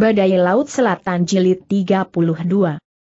Badai Laut Selatan Jilid 32.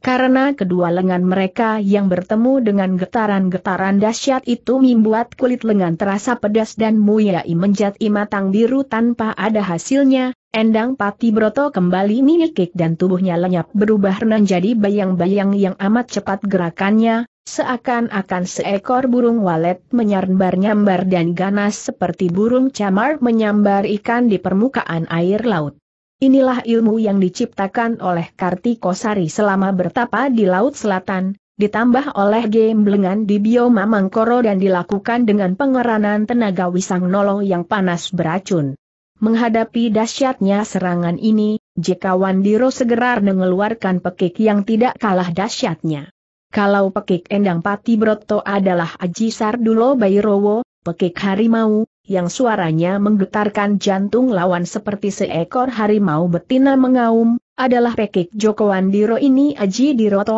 Karena kedua lengan mereka yang bertemu dengan getaran-getaran dahsyat itu membuat kulit lengan terasa pedas dan Muyai menjadi matang biru tanpa ada hasilnya, Endang Pati Broto kembali mimikik dan tubuhnya lenyap berubah jadi bayang-bayang yang amat cepat gerakannya, seakan-akan seekor burung walet menyambar-nyambar dan ganas seperti burung camar menyambar ikan di permukaan air laut. Inilah ilmu yang diciptakan oleh Kartikosari selama bertapa di Laut Selatan, ditambah oleh gemblengan di bioma Mangkoro dan dilakukan dengan pengeranan tenaga Wisang Nolo yang panas beracun. Menghadapi dahsyatnya serangan ini, jika Wandiro segera mengeluarkan pekik yang tidak kalah dahsyatnya. Kalau pekik Endang Pati Broto adalah Aji Sardulo Bayrowo, pekik harimau, yang suaranya menggetarkan jantung lawan seperti seekor harimau betina mengaum, adalah pekik Joko Wandiro ini Aji Diroto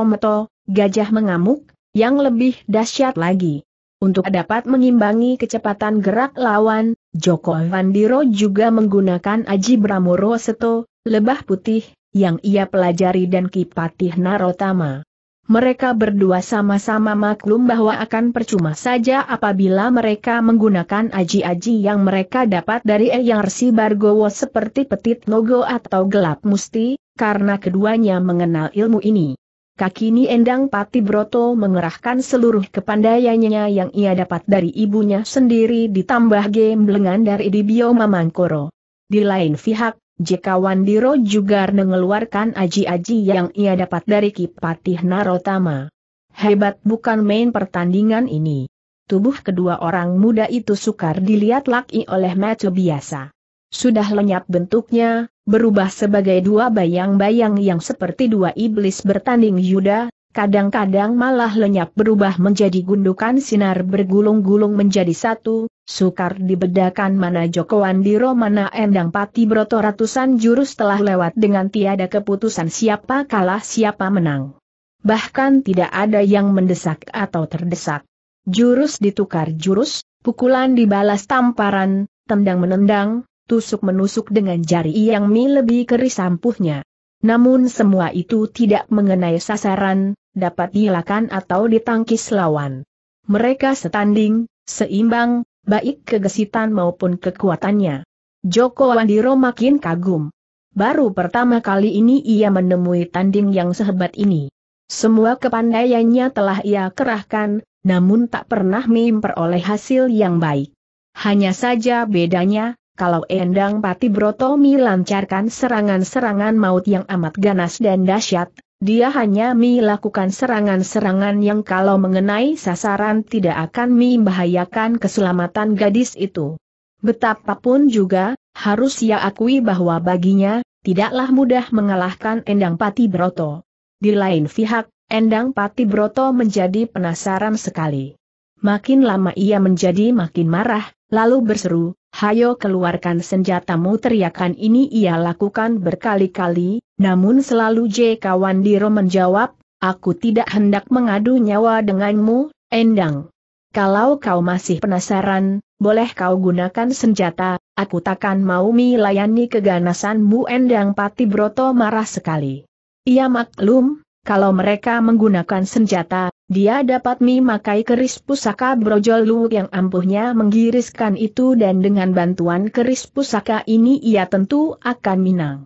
gajah mengamuk, yang lebih dahsyat lagi. Untuk dapat mengimbangi kecepatan gerak lawan, Joko Wandiro juga menggunakan Aji Bramoro Seto, lebah putih, yang ia pelajari dan kipatih Narotama mereka berdua sama-sama maklum bahwa akan percuma saja apabila mereka menggunakan aji-aji yang mereka dapat dari Eyang Resi Bargowo seperti petit Nogo atau gelap musti, karena keduanya mengenal ilmu ini. Kakini Endang Pati Broto mengerahkan seluruh kepandaiannya yang ia dapat dari ibunya sendiri ditambah gemblengan dari Dibio Mamangkoro. Di lain pihak, jika Wandiro juga mengeluarkan aji-aji yang ia dapat dari Kipatih Narotama. Hebat bukan main pertandingan ini. Tubuh kedua orang muda itu sukar dilihat laki oleh mata biasa. Sudah lenyap bentuknya, berubah sebagai dua bayang-bayang yang seperti dua iblis bertanding yuda, kadang-kadang malah lenyap berubah menjadi gundukan sinar bergulung-gulung menjadi satu, sukar dibedakan mana Joko di mana Endang Pati Broto ratusan jurus telah lewat dengan tiada keputusan siapa kalah siapa menang. Bahkan tidak ada yang mendesak atau terdesak. Jurus ditukar jurus, pukulan dibalas tamparan, tendang menendang, tusuk menusuk dengan jari yang mi lebih keris ampuhnya. Namun semua itu tidak mengenai sasaran, dapat dielakkan atau ditangkis lawan. Mereka setanding, seimbang, baik kegesitan maupun kekuatannya. Joko Wandiro makin kagum. Baru pertama kali ini ia menemui tanding yang sehebat ini. Semua kepandaiannya telah ia kerahkan, namun tak pernah memperoleh hasil yang baik. Hanya saja bedanya, kalau Endang Pati Broto melancarkan serangan-serangan maut yang amat ganas dan dahsyat, dia hanya melakukan serangan-serangan yang kalau mengenai sasaran tidak akan membahayakan keselamatan gadis itu. Betapapun juga, harus ia akui bahwa baginya, tidaklah mudah mengalahkan Endang Pati Broto. Di lain pihak, Endang Pati Broto menjadi penasaran sekali. Makin lama ia menjadi makin marah, lalu berseru, Hayo keluarkan senjatamu teriakan ini ia lakukan berkali-kali, namun selalu J. Kawandiro menjawab, aku tidak hendak mengadu nyawa denganmu, Endang. Kalau kau masih penasaran, boleh kau gunakan senjata, aku takkan mau melayani keganasanmu Endang Pati Broto marah sekali. Ia maklum, kalau mereka menggunakan senjata, dia dapat memakai keris pusaka brojol lu yang ampuhnya menggiriskan itu dan dengan bantuan keris pusaka ini ia tentu akan minang.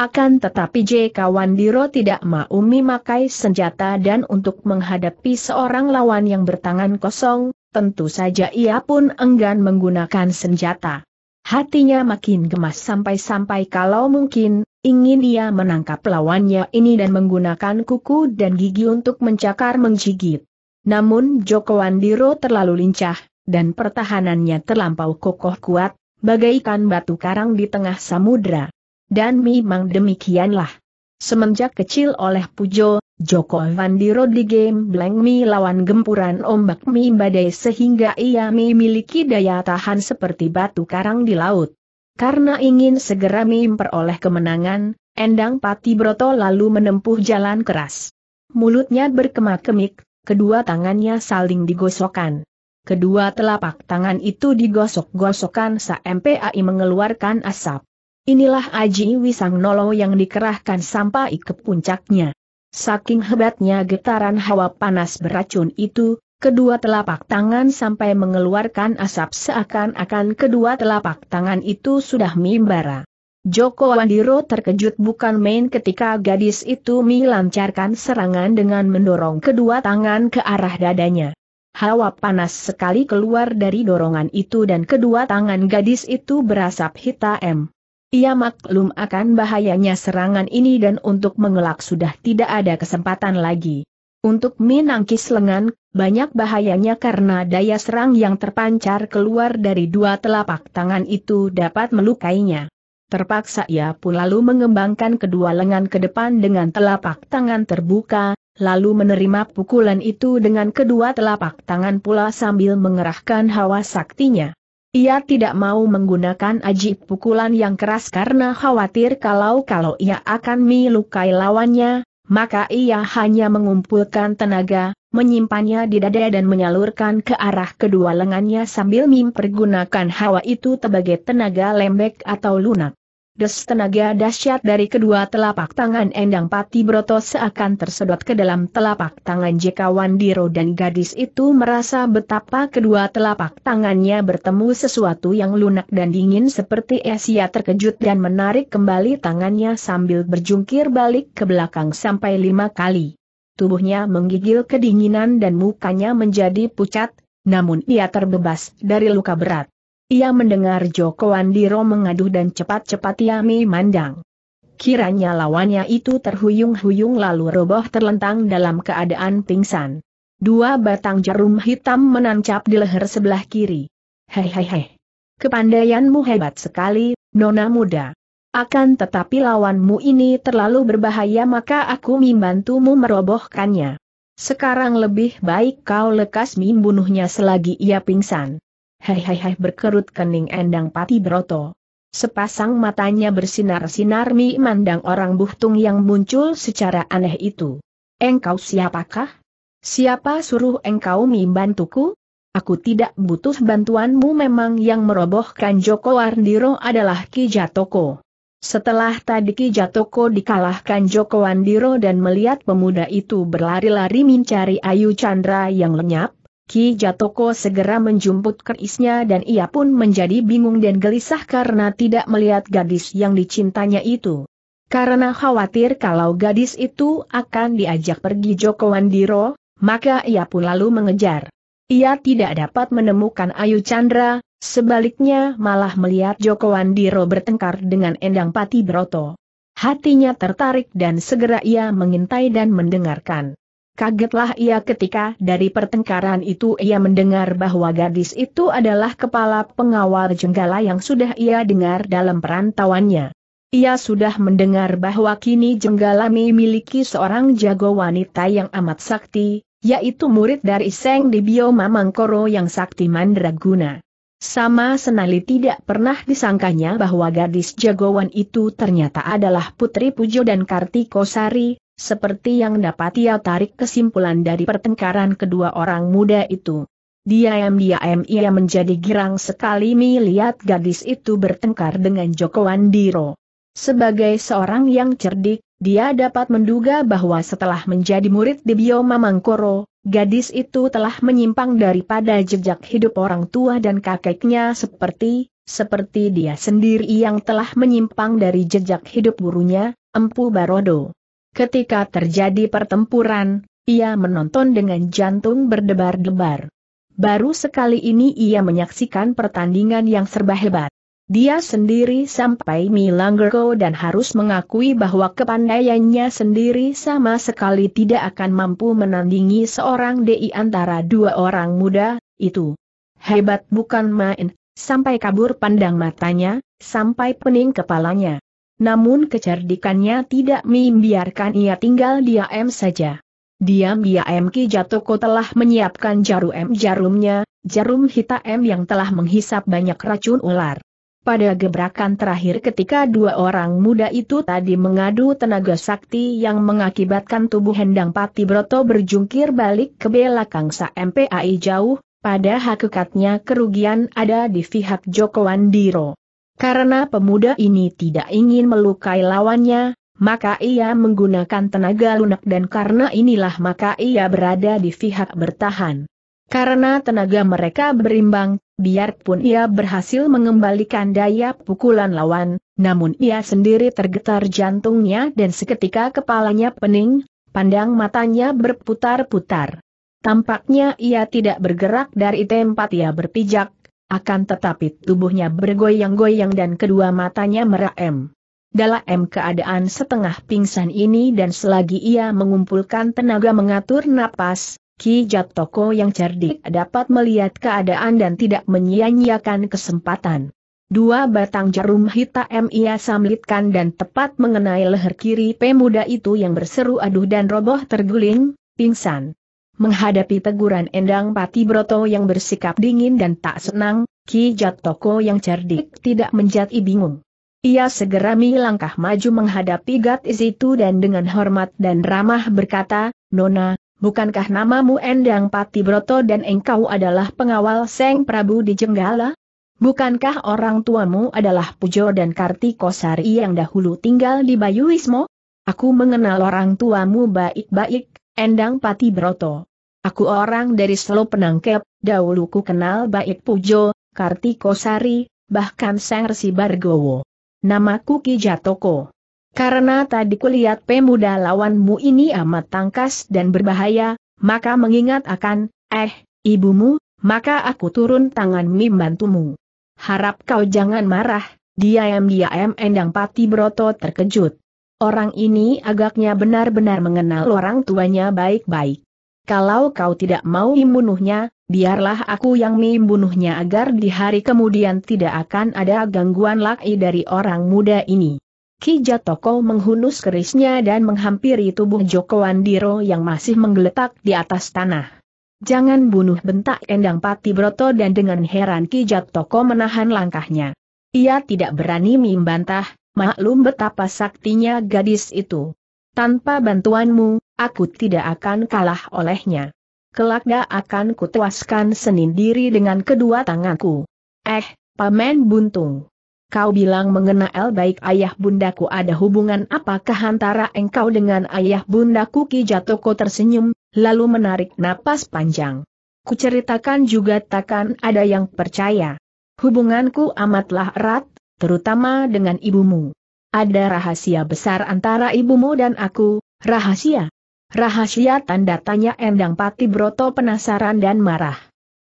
Akan tetapi J. Kawandiro tidak mau memakai senjata dan untuk menghadapi seorang lawan yang bertangan kosong, tentu saja ia pun enggan menggunakan senjata. Hatinya makin gemas sampai-sampai kalau mungkin, ingin ia menangkap lawannya ini dan menggunakan kuku dan gigi untuk mencakar menggigit. Namun Joko Wandiro terlalu lincah, dan pertahanannya terlampau kokoh kuat, bagaikan batu karang di tengah samudra. Dan memang demikianlah. Semenjak kecil oleh Pujo, Joko Vandi di game blank mi lawan gempuran ombak mi badai sehingga ia memiliki daya tahan seperti batu karang di laut. Karena ingin segera memperoleh kemenangan, Endang Pati Broto lalu menempuh jalan keras. Mulutnya berkemak-kemik, kedua tangannya saling digosokkan. Kedua telapak tangan itu digosok-gosokkan MPAI mengeluarkan asap. Inilah Aji Wisang Nolo yang dikerahkan sampai ke puncaknya. Saking hebatnya getaran hawa panas beracun itu, kedua telapak tangan sampai mengeluarkan asap seakan-akan kedua telapak tangan itu sudah mimbara. Joko Wandiro terkejut bukan main ketika gadis itu melancarkan serangan dengan mendorong kedua tangan ke arah dadanya. Hawa panas sekali keluar dari dorongan itu dan kedua tangan gadis itu berasap hitam. Ia maklum akan bahayanya serangan ini dan untuk mengelak sudah tidak ada kesempatan lagi. Untuk menangkis lengan, banyak bahayanya karena daya serang yang terpancar keluar dari dua telapak tangan itu dapat melukainya. Terpaksa ia pun lalu mengembangkan kedua lengan ke depan dengan telapak tangan terbuka, lalu menerima pukulan itu dengan kedua telapak tangan pula sambil mengerahkan hawa saktinya. Ia tidak mau menggunakan aji pukulan yang keras karena khawatir kalau-kalau ia akan melukai lawannya, maka ia hanya mengumpulkan tenaga, menyimpannya di dada dan menyalurkan ke arah kedua lengannya sambil mempergunakan hawa itu sebagai tenaga lembek atau lunak. Des tenaga dahsyat dari kedua telapak tangan Endang Pati Broto seakan tersedot ke dalam telapak tangan Jekawan Diro dan gadis itu merasa betapa kedua telapak tangannya bertemu sesuatu yang lunak dan dingin seperti Asia terkejut dan menarik kembali tangannya sambil berjungkir balik ke belakang sampai lima kali. Tubuhnya menggigil kedinginan dan mukanya menjadi pucat, namun ia terbebas dari luka berat. Ia mendengar Joko Andiro mengaduh dan cepat-cepat ia memandang. Kiranya lawannya itu terhuyung-huyung lalu roboh terlentang dalam keadaan pingsan. Dua batang jarum hitam menancap di leher sebelah kiri. Hehehe. Kepandaianmu hebat sekali, nona muda. Akan tetapi lawanmu ini terlalu berbahaya maka aku membantumu merobohkannya. Sekarang lebih baik kau lekas membunuhnya selagi ia pingsan. Hai hai hai berkerut kening Endang Pati Broto. Sepasang matanya bersinar-sinar memandang orang buhtung yang muncul secara aneh itu. Engkau siapakah? Siapa suruh engkau mi ku? Aku tidak butuh bantuanmu memang yang merobohkan Joko Wandiro adalah Ki Jatoko. Setelah tadi Ki Jatoko dikalahkan Joko Wandiro dan melihat pemuda itu berlari-lari mencari Ayu Chandra yang lenyap, Ki Jatoko segera menjumput kerisnya dan ia pun menjadi bingung dan gelisah karena tidak melihat gadis yang dicintanya itu. Karena khawatir kalau gadis itu akan diajak pergi Joko Wandiro, maka ia pun lalu mengejar. Ia tidak dapat menemukan Ayu Chandra, sebaliknya malah melihat Joko Wandiro bertengkar dengan Endang Pati Broto. Hatinya tertarik dan segera ia mengintai dan mendengarkan. Kagetlah ia ketika dari pertengkaran itu ia mendengar bahwa gadis itu adalah kepala pengawal jenggala yang sudah ia dengar dalam perantauannya. Ia sudah mendengar bahwa kini Jenggala memiliki seorang jago wanita yang amat sakti, yaitu murid dari Seng Dibio Mamangkoro yang sakti mandraguna. Sama senali tidak pernah disangkanya bahwa gadis jagoan itu ternyata adalah Putri Pujo dan Kartikosari, seperti yang dapat ia tarik kesimpulan dari pertengkaran kedua orang muda itu. Diam-diam ia menjadi girang sekali melihat gadis itu bertengkar dengan Joko Andiro. Sebagai seorang yang cerdik, dia dapat menduga bahwa setelah menjadi murid di Bioma Mangkoro, gadis itu telah menyimpang daripada jejak hidup orang tua dan kakeknya seperti, seperti dia sendiri yang telah menyimpang dari jejak hidup gurunya, Empu Barodo. Ketika terjadi pertempuran, ia menonton dengan jantung berdebar-debar. Baru sekali ini ia menyaksikan pertandingan yang serba hebat. Dia sendiri sampai Milanggerko dan harus mengakui bahwa kepandaiannya sendiri sama sekali tidak akan mampu menandingi seorang DI antara dua orang muda, itu. Hebat bukan main, sampai kabur pandang matanya, sampai pening kepalanya namun kecerdikannya tidak membiarkan ia tinggal diam saja. Diam-diam Ki Jatoko telah menyiapkan jarum jarumnya, jarum hitam yang telah menghisap banyak racun ular. Pada gebrakan terakhir ketika dua orang muda itu tadi mengadu tenaga sakti yang mengakibatkan tubuh Hendang Pati Broto berjungkir balik ke belakang sa MPAI jauh, pada hakikatnya kerugian ada di pihak Joko Wandiro. Karena pemuda ini tidak ingin melukai lawannya, maka ia menggunakan tenaga lunak dan karena inilah maka ia berada di pihak bertahan. Karena tenaga mereka berimbang, biarpun ia berhasil mengembalikan daya pukulan lawan, namun ia sendiri tergetar jantungnya dan seketika kepalanya pening, pandang matanya berputar-putar. Tampaknya ia tidak bergerak dari tempat ia berpijak, akan tetapi tubuhnya bergoyang-goyang dan kedua matanya meraem. Dalam keadaan setengah pingsan ini dan selagi ia mengumpulkan tenaga mengatur napas, Ki Jatoko yang cerdik dapat melihat keadaan dan tidak menyia-nyiakan kesempatan. Dua batang jarum hitam ia samlitkan dan tepat mengenai leher kiri pemuda itu yang berseru aduh dan roboh terguling, pingsan. Menghadapi teguran Endang Pati Broto yang bersikap dingin dan tak senang, Ki Jatoko yang cerdik tidak menjadi bingung. Ia segera melangkah maju menghadapi gadis itu dan dengan hormat dan ramah berkata, Nona, bukankah namamu Endang Pati Broto dan engkau adalah pengawal Seng Prabu di Jenggala? Bukankah orang tuamu adalah Pujo dan Kartikosari yang dahulu tinggal di Bayu Ismo? Aku mengenal orang tuamu baik-baik, Endang Pati Broto. Aku orang dari Solo Penangkep, dahulu ku kenal baik Pujo, Kartikosari, bahkan Sang Resi Bargowo. Namaku Ki Jatoko. Karena tadi kulihat pemuda lawanmu ini amat tangkas dan berbahaya, maka mengingat akan, eh, ibumu, maka aku turun tangan membantumu. Harap kau jangan marah, diam-diam Endang Pati Broto terkejut. Orang ini agaknya benar-benar mengenal orang tuanya baik-baik. Kalau kau tidak mau membunuhnya, biarlah aku yang membunuhnya agar di hari kemudian tidak akan ada gangguan lagi dari orang muda ini. Ki Jatoko menghunus kerisnya dan menghampiri tubuh Joko Andiro yang masih menggeletak di atas tanah. Jangan bunuh bentak Endang Pati Broto dan dengan heran Ki Jatoko menahan langkahnya. Ia tidak berani membantah, maklum betapa saktinya gadis itu. Tanpa bantuanmu, aku tidak akan kalah olehnya. Kelak dia akan kutuaskan senin diri dengan kedua tanganku. Eh, Paman Buntung. Kau bilang mengenal baik ayah bundaku ada hubungan apakah antara engkau dengan ayah bundaku Ki Jatoko tersenyum, lalu menarik napas panjang. Kuceritakan juga takkan ada yang percaya. Hubunganku amatlah erat, terutama dengan ibumu. Ada rahasia besar antara ibumu dan aku, rahasia Rahasia tanda tanya Endang Pati Broto penasaran dan marah.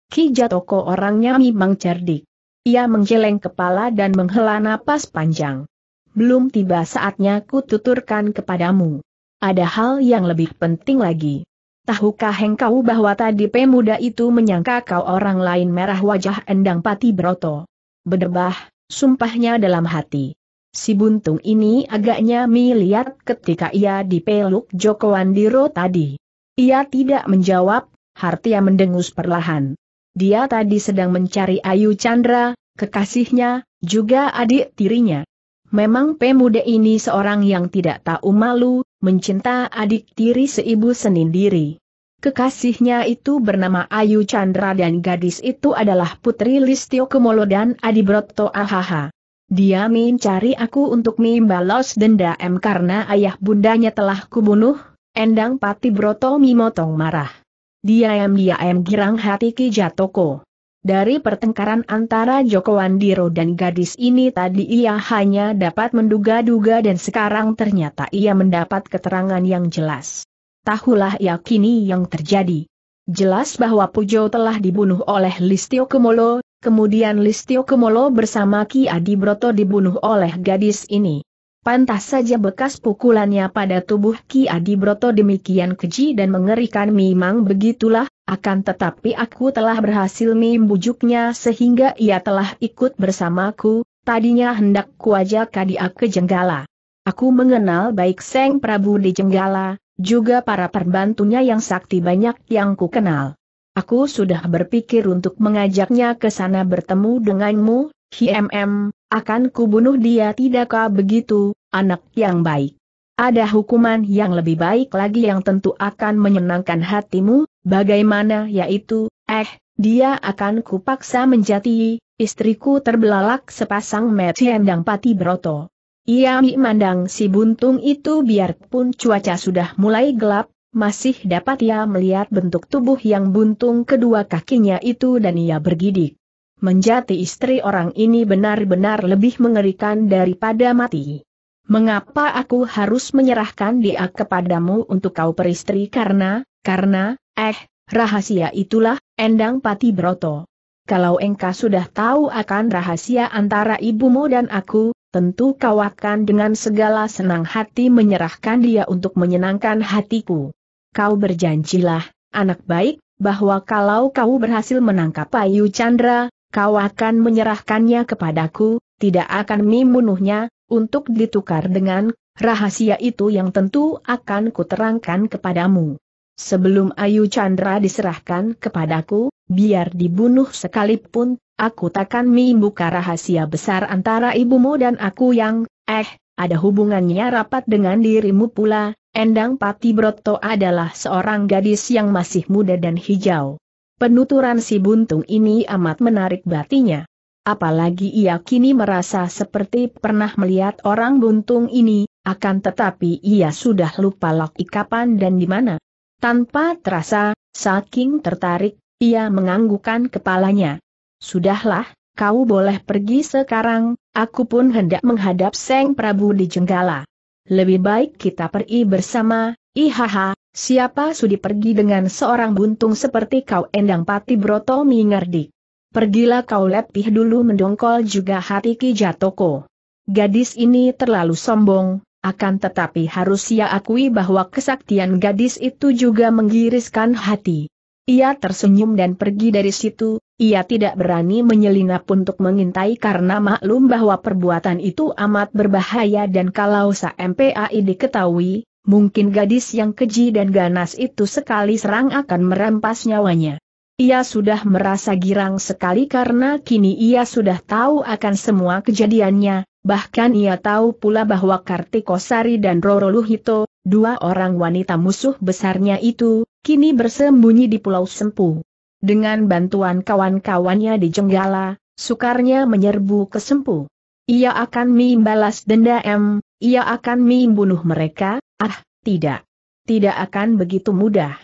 Ki Jatoko orangnya memang cerdik. Ia menggeleng kepala dan menghela napas panjang. Belum tiba saatnya ku tuturkan kepadamu. Ada hal yang lebih penting lagi. Tahukah engkau bahwa tadi pemuda itu menyangka kau orang lain merah wajah Endang Pati Broto. Berdebah, sumpahnya dalam hati. Si buntung ini agaknya melihat ketika ia dipeluk Joko Andiro tadi. Ia tidak menjawab, Hartia mendengus perlahan. Dia tadi sedang mencari Ayu Chandra, kekasihnya, juga adik tirinya. Memang pemuda ini seorang yang tidak tahu malu, mencinta adik tiri seibu sendiri. Kekasihnya itu bernama Ayu Chandra dan gadis itu adalah putri Listio Kemolo dan Broto. Ahaha. Dia mencari aku untuk membalas dendam karena ayah bundanya telah kubunuh, Endang Pati Broto mimotong marah. Dia dia yang girang hati Ki Jatoko. Dari pertengkaran antara Joko Wandiro dan gadis ini tadi ia hanya dapat menduga-duga dan sekarang ternyata ia mendapat keterangan yang jelas. Tahulah ia kini yang terjadi. Jelas bahwa Pujo telah dibunuh oleh Listio Kemolo, Kemudian Listio Kemolo bersama Ki Adi Broto dibunuh oleh gadis ini. Pantas saja bekas pukulannya pada tubuh Ki Adi Broto demikian keji dan mengerikan memang begitulah, akan tetapi aku telah berhasil membujuknya sehingga ia telah ikut bersamaku, tadinya hendak kuajak Kadia ke Jenggala. Aku mengenal baik Seng Prabu di Jenggala, juga para perbantunya yang sakti banyak yang kukenal. Aku sudah berpikir untuk mengajaknya ke sana bertemu denganmu, HMM, akan kubunuh dia tidakkah begitu, anak yang baik. Ada hukuman yang lebih baik lagi yang tentu akan menyenangkan hatimu, bagaimana yaitu, eh, dia akan kupaksa menjadi istriku terbelalak sepasang mati endang pati broto. Ia memandang si buntung itu biarpun cuaca sudah mulai gelap, masih dapat ia melihat bentuk tubuh yang buntung kedua kakinya itu dan ia bergidik. Menjadi istri orang ini benar-benar lebih mengerikan daripada mati. Mengapa aku harus menyerahkan dia kepadamu untuk kau peristri karena, karena, eh, rahasia itulah, Endang Pati Broto. Kalau engkau sudah tahu akan rahasia antara ibumu dan aku, Tentu kau akan dengan segala senang hati menyerahkan dia untuk menyenangkan hatiku kau berjanjilah, anak baik, bahwa kalau kau berhasil menangkap Ayu Chandra, kau akan menyerahkannya kepadaku, tidak akan membunuhnya, untuk ditukar dengan rahasia itu yang tentu akan kuterangkan kepadamu. Sebelum Ayu Chandra diserahkan kepadaku, biar dibunuh sekalipun, aku takkan membuka rahasia besar antara ibumu dan aku yang, eh, ada hubungannya rapat dengan dirimu pula, Endang Pati Broto adalah seorang gadis yang masih muda dan hijau. Penuturan si buntung ini amat menarik batinya. Apalagi ia kini merasa seperti pernah melihat orang buntung ini, akan tetapi ia sudah lupa laki kapan dan di mana. Tanpa terasa, saking tertarik, ia menganggukkan kepalanya. Sudahlah, kau boleh pergi sekarang, aku pun hendak menghadap Seng Prabu di Jenggala lebih baik kita pergi bersama, ihaha, siapa sudi pergi dengan seorang buntung seperti kau endang pati broto Mingardi. Pergilah kau lepih dulu mendongkol juga hati Ki Jatoko. Gadis ini terlalu sombong, akan tetapi harus ia akui bahwa kesaktian gadis itu juga menggiriskan hati. Ia tersenyum dan pergi dari situ, ia tidak berani menyelinap untuk mengintai karena maklum bahwa perbuatan itu amat berbahaya dan kalau MPAI diketahui, mungkin gadis yang keji dan ganas itu sekali serang akan merampas nyawanya. Ia sudah merasa girang sekali karena kini ia sudah tahu akan semua kejadiannya, bahkan ia tahu pula bahwa Kartikosari dan Roro Luhito, dua orang wanita musuh besarnya itu, kini bersembunyi di Pulau Sempu. Dengan bantuan kawan-kawannya di Jenggala, sukarnya menyerbu ke Sempu. Ia akan membalas dendam, ia akan membunuh mereka, ah, tidak. Tidak akan begitu mudah.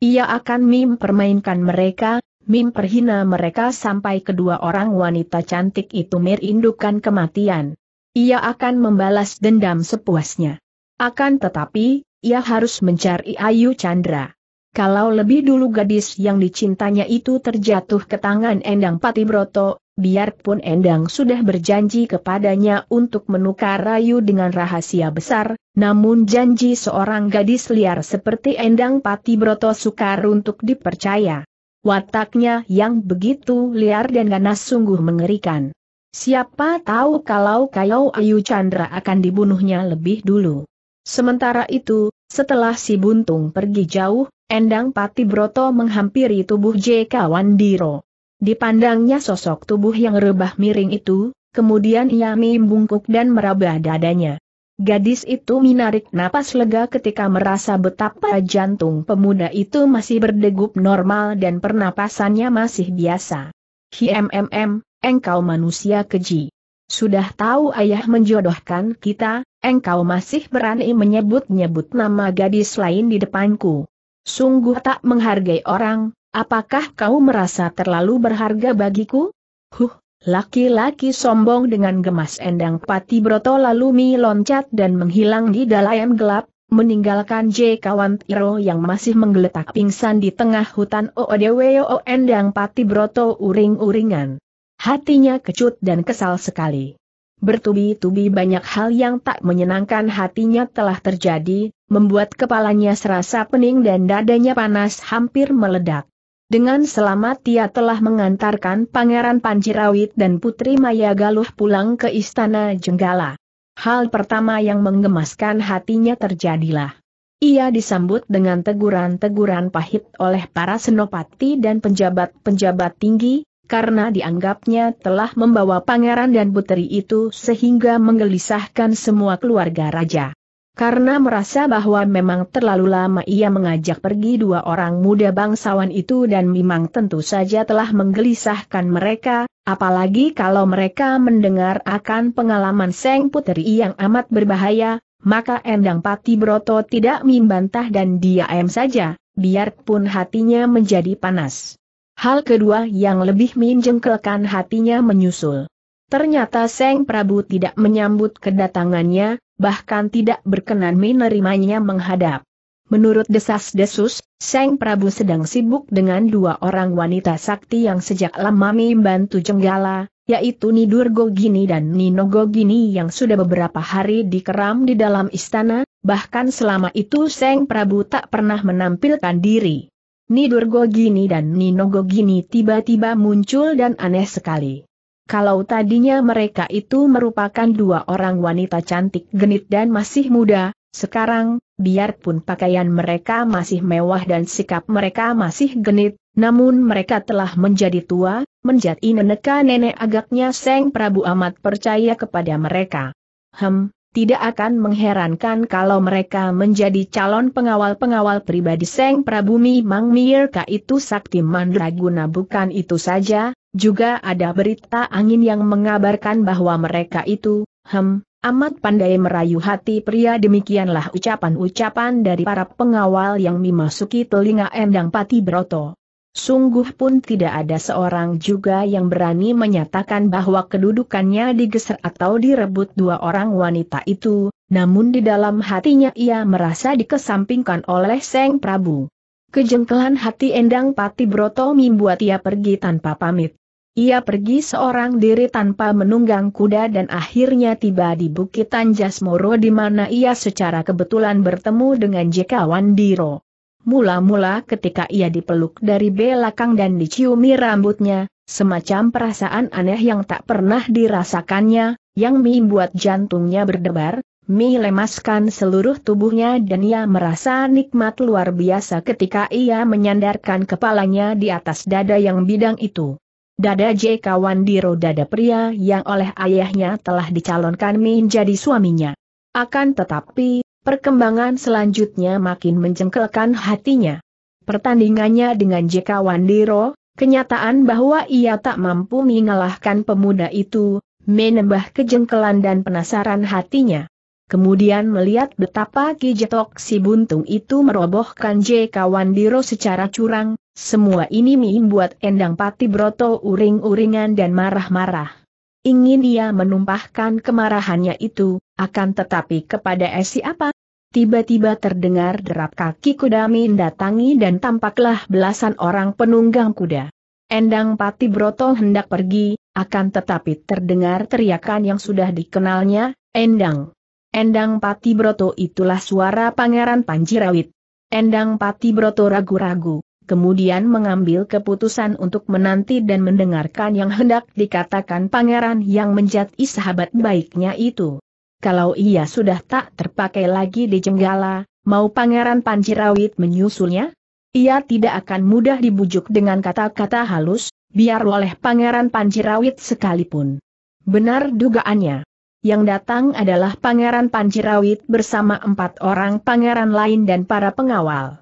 Ia akan mempermainkan mereka, memperhina mereka sampai kedua orang wanita cantik itu merindukan kematian. Ia akan membalas dendam sepuasnya. Akan tetapi, ia harus mencari Ayu Chandra. Kalau lebih dulu gadis yang dicintanya itu terjatuh ke tangan Endang Patibroto, biarpun Endang sudah berjanji kepadanya untuk menukar rayu dengan rahasia besar, namun janji seorang gadis liar seperti Endang Patibroto sukar untuk dipercaya. Wataknya yang begitu liar dan ganas sungguh mengerikan. Siapa tahu kalau Kayau Ayu Chandra akan dibunuhnya lebih dulu. Sementara itu, setelah si Buntung pergi jauh, Endang Pati Broto menghampiri tubuh J.K. Wandiro. Dipandangnya sosok tubuh yang rebah miring itu, kemudian ia membungkuk dan meraba dadanya. Gadis itu menarik napas lega ketika merasa betapa jantung pemuda itu masih berdegup normal dan pernapasannya masih biasa. HMMM, engkau manusia keji. Sudah tahu ayah menjodohkan kita, engkau masih berani menyebut-nyebut nama gadis lain di depanku. Sungguh tak menghargai orang, apakah kau merasa terlalu berharga bagiku? Huh, laki-laki sombong dengan gemas endang pati broto lalu mi loncat dan menghilang di dalam gelap, meninggalkan J. Kawan Tiro yang masih menggeletak pingsan di tengah hutan Oodeweo Endang Pati Broto uring-uringan. Hatinya kecut dan kesal sekali. Bertubi-tubi banyak hal yang tak menyenangkan hatinya telah terjadi, membuat kepalanya serasa pening dan dadanya panas hampir meledak. Dengan selamat ia telah mengantarkan Pangeran Panjirawit dan Putri Maya Galuh pulang ke Istana Jenggala. Hal pertama yang menggemaskan hatinya terjadilah. Ia disambut dengan teguran-teguran pahit oleh para senopati dan penjabat-penjabat tinggi, karena dianggapnya telah membawa pangeran dan puteri itu sehingga menggelisahkan semua keluarga raja. Karena merasa bahwa memang terlalu lama ia mengajak pergi dua orang muda bangsawan itu dan memang tentu saja telah menggelisahkan mereka, apalagi kalau mereka mendengar akan pengalaman Seng Puteri yang amat berbahaya, maka Endang Pati Broto tidak membantah dan diam saja, biarpun hatinya menjadi panas. Hal kedua yang lebih menjengkelkan hatinya menyusul. Ternyata Seng Prabu tidak menyambut kedatangannya, bahkan tidak berkenan menerimanya menghadap. Menurut desas-desus, Seng Prabu sedang sibuk dengan dua orang wanita sakti yang sejak lama membantu Jenggala, yaitu Nidur Gogini dan Nino Gogini yang sudah beberapa hari dikeram di dalam istana, bahkan selama itu Seng Prabu tak pernah menampilkan diri. Nidur Gogini dan Nino Gogini tiba-tiba muncul dan aneh sekali. Kalau tadinya mereka itu merupakan dua orang wanita cantik genit dan masih muda, sekarang, biarpun pakaian mereka masih mewah dan sikap mereka masih genit, namun mereka telah menjadi tua, menjadi neneka nenek agaknya Seng Prabu amat percaya kepada mereka. Hem, tidak akan mengherankan kalau mereka menjadi calon pengawal-pengawal pribadi Seng prabumi. Mang Mirka itu sakti mandraguna bukan itu saja, juga ada berita angin yang mengabarkan bahwa mereka itu, hem, amat pandai merayu hati pria demikianlah ucapan-ucapan dari para pengawal yang memasuki telinga Endang Pati Broto. Sungguh pun tidak ada seorang juga yang berani menyatakan bahwa kedudukannya digeser atau direbut dua orang wanita itu, namun di dalam hatinya ia merasa dikesampingkan oleh Seng Prabu. Kejengkelan hati Endang Pati Broto membuat ia pergi tanpa pamit. Ia pergi seorang diri tanpa menunggang kuda dan akhirnya tiba di Bukit Tanjasmoro di mana ia secara kebetulan bertemu dengan Jekawan Diro. Mula-mula ketika ia dipeluk dari belakang dan diciumi rambutnya, semacam perasaan aneh yang tak pernah dirasakannya, yang membuat jantungnya berdebar, Mi lemaskan seluruh tubuhnya dan ia merasa nikmat luar biasa ketika ia menyandarkan kepalanya di atas dada yang bidang itu. Dada J. Diro dada pria yang oleh ayahnya telah dicalonkan menjadi suaminya. Akan tetapi, Perkembangan selanjutnya makin menjengkelkan hatinya. Pertandingannya dengan JK Wandiro, kenyataan bahwa ia tak mampu mengalahkan pemuda itu, menambah kejengkelan dan penasaran hatinya. Kemudian melihat betapa Kijetok si buntung itu merobohkan JK Wandiro secara curang, semua ini membuat Endang Pati Broto uring-uringan dan marah-marah. Ingin ia menumpahkan kemarahannya itu, akan tetapi kepada eh, siapa? Tiba-tiba terdengar derap kaki kuda mendatangi dan tampaklah belasan orang penunggang kuda. Endang Pati Broto hendak pergi, akan tetapi terdengar teriakan yang sudah dikenalnya, Endang. Endang Pati Broto itulah suara Pangeran Panjirawit. Endang Pati Broto ragu-ragu, kemudian mengambil keputusan untuk menanti dan mendengarkan yang hendak dikatakan pangeran yang menjadi sahabat baiknya itu. Kalau ia sudah tak terpakai lagi di Jenggala, mau pangeran Panjirawit menyusulnya? Ia tidak akan mudah dibujuk dengan kata-kata halus, biar oleh pangeran Panjirawit sekalipun. Benar dugaannya. Yang datang adalah pangeran Panjirawit bersama empat orang pangeran lain dan para pengawal.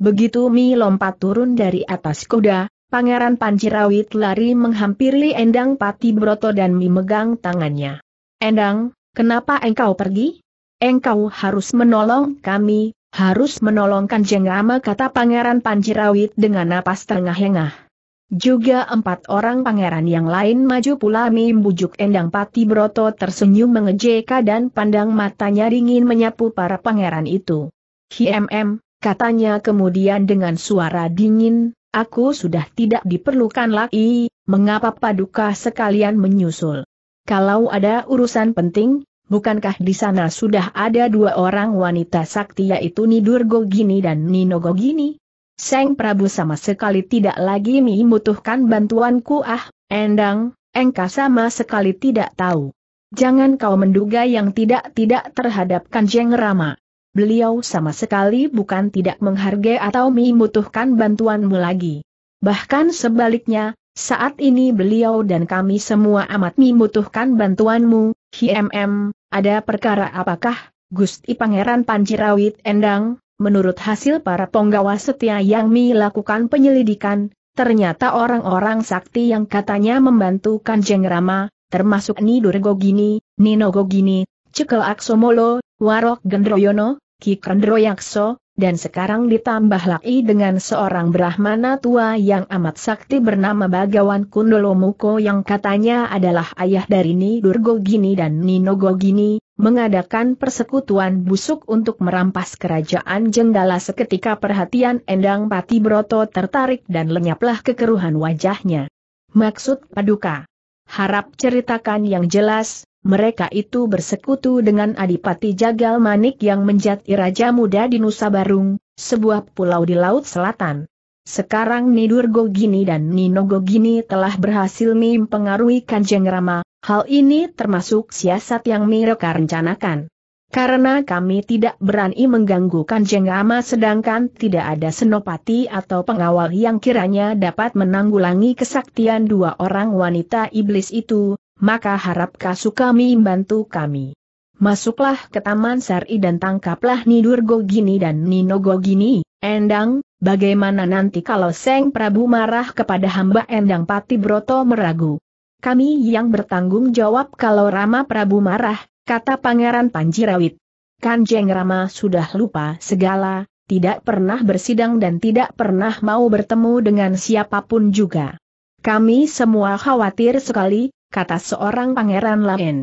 Begitu Mi lompat turun dari atas kuda, Pangeran Pancirawit lari menghampiri Endang Pati Broto dan Mi megang tangannya. Endang, kenapa engkau pergi? Engkau harus menolong kami, harus menolongkan Kanjeng kata Pangeran Pancirawit dengan napas tengah hengah. Juga empat orang pangeran yang lain maju pula membujuk Endang Pati Broto tersenyum mengejeka dan pandang matanya dingin menyapu para pangeran itu. HMM, Katanya kemudian dengan suara dingin, aku sudah tidak diperlukan lagi, mengapa paduka sekalian menyusul? Kalau ada urusan penting, bukankah di sana sudah ada dua orang wanita sakti yaitu Nidur Gogini dan Nino Gogini? Seng Prabu sama sekali tidak lagi membutuhkan bantuanku ah, endang, engkau sama sekali tidak tahu. Jangan kau menduga yang tidak-tidak terhadap Kanjeng Rama. Beliau sama sekali bukan tidak menghargai atau membutuhkan bantuanmu lagi. Bahkan sebaliknya, saat ini beliau dan kami semua amat membutuhkan bantuanmu, HMM, ada perkara apakah, Gusti Pangeran Panjirawit Endang, menurut hasil para penggawa setia yang melakukan penyelidikan, ternyata orang-orang sakti yang katanya membantu Kanjeng Rama, termasuk Nidurgogini, Gogini, Cekel Aksomolo, Warok Gendroyono, Ki Kendroyakso, dan sekarang ditambah lagi dengan seorang Brahmana tua yang amat sakti bernama Bagawan Kundolomuko yang katanya adalah ayah dari Ni Durgogini dan Ninogogini, Nogogini mengadakan persekutuan busuk untuk merampas kerajaan Jenggala seketika perhatian Endang Pati Broto tertarik dan lenyaplah kekeruhan wajahnya. Maksud Paduka. Harap ceritakan yang jelas, mereka itu bersekutu dengan Adipati Jagal Manik yang menjadi Raja Muda di Nusa Barung, sebuah pulau di Laut Selatan. Sekarang Nidur Gogini dan Nino Gogini telah berhasil mempengaruhi Kanjeng Rama, hal ini termasuk siasat yang mereka rencanakan. Karena kami tidak berani mengganggu Kanjeng Rama sedangkan tidak ada senopati atau pengawal yang kiranya dapat menanggulangi kesaktian dua orang wanita iblis itu, maka harap kami membantu kami. Masuklah ke Taman Sari dan tangkaplah Nidur Gogini dan Nino Gogini, Endang, bagaimana nanti kalau Seng Prabu marah kepada hamba Endang Pati Broto meragu. Kami yang bertanggung jawab kalau Rama Prabu marah, kata Pangeran Panji Panjirawit. Kanjeng Rama sudah lupa segala, tidak pernah bersidang dan tidak pernah mau bertemu dengan siapapun juga. Kami semua khawatir sekali, kata seorang pangeran lain.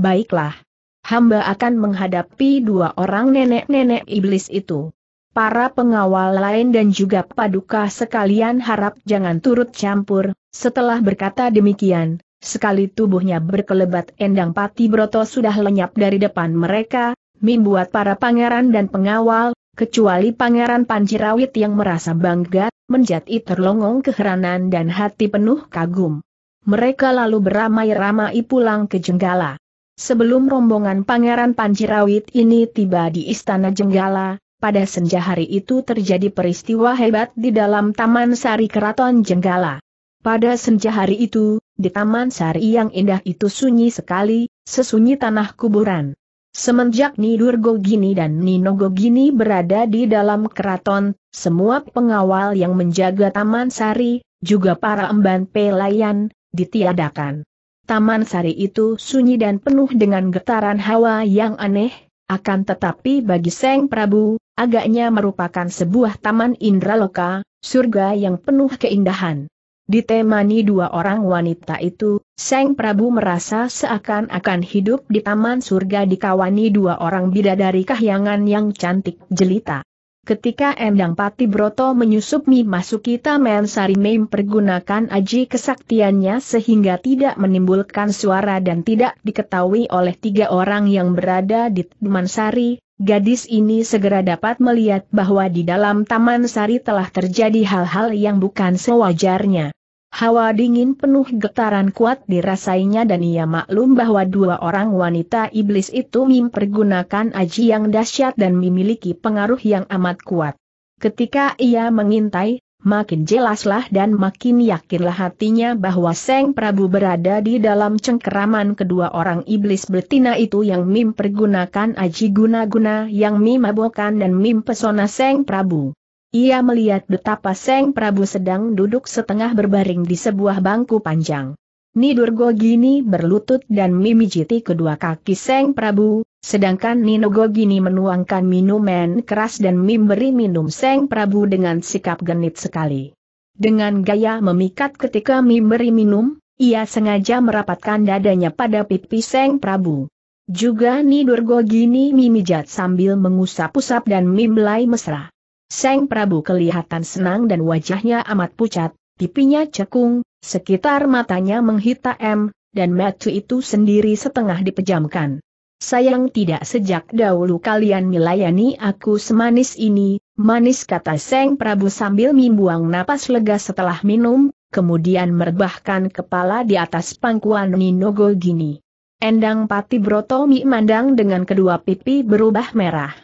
Baiklah. Hamba akan menghadapi dua orang nenek-nenek iblis itu. Para pengawal lain dan juga paduka sekalian harap jangan turut campur, setelah berkata demikian, sekali tubuhnya berkelebat endang pati broto sudah lenyap dari depan mereka, membuat para pangeran dan pengawal, kecuali pangeran Panjirawit yang merasa bangga, menjadi terlongong keheranan dan hati penuh kagum mereka lalu beramai-ramai pulang ke Jenggala. Sebelum rombongan Pangeran Panjirawit ini tiba di Istana Jenggala, pada senja hari itu terjadi peristiwa hebat di dalam Taman Sari Keraton Jenggala. Pada senja hari itu, di Taman Sari yang indah itu sunyi sekali, sesunyi tanah kuburan. Semenjak Nidur Gogini dan Nino Gogini berada di dalam keraton, semua pengawal yang menjaga Taman Sari, juga para emban pelayan, ditiadakan. Taman Sari itu sunyi dan penuh dengan getaran hawa yang aneh, akan tetapi bagi Seng Prabu, agaknya merupakan sebuah taman indraloka, surga yang penuh keindahan. Ditemani dua orang wanita itu, Seng Prabu merasa seakan-akan hidup di taman surga dikawani dua orang bidadari kahyangan yang cantik jelita. Ketika Endang Pati Broto menyusup memasuki Taman Sari Mei pergunakan aji kesaktiannya sehingga tidak menimbulkan suara dan tidak diketahui oleh tiga orang yang berada di Taman Sari, gadis ini segera dapat melihat bahwa di dalam Taman Sari telah terjadi hal-hal yang bukan sewajarnya. Hawa dingin penuh getaran kuat dirasainya dan ia maklum bahwa dua orang wanita iblis itu mempergunakan aji yang dahsyat dan memiliki pengaruh yang amat kuat. Ketika ia mengintai, makin jelaslah dan makin yakinlah hatinya bahwa Seng Prabu berada di dalam cengkeraman kedua orang iblis betina itu yang mempergunakan aji guna-guna yang mimabokan dan mimpesona Seng Prabu. Ia melihat betapa Seng Prabu sedang duduk setengah berbaring di sebuah bangku panjang. Nidurgo Gini berlutut dan memijiti kedua kaki Seng Prabu, sedangkan Ninogo Gini menuangkan minuman keras dan memberi minum Seng Prabu dengan sikap genit sekali. Dengan gaya memikat ketika memberi minum, ia sengaja merapatkan dadanya pada pipi Seng Prabu. Juga Nidurgo Gini memijat sambil mengusap-usap dan memelai mesra. Seng Prabu kelihatan senang dan wajahnya amat pucat, pipinya cekung, sekitar matanya menghitam, dan mata itu sendiri setengah dipejamkan. Sayang tidak sejak dahulu kalian melayani aku semanis ini, manis kata Seng Prabu sambil membuang napas lega setelah minum, kemudian merbahkan kepala di atas pangkuan Ninogo gini. Endang Pati Broto Mi mandang dengan kedua pipi berubah merah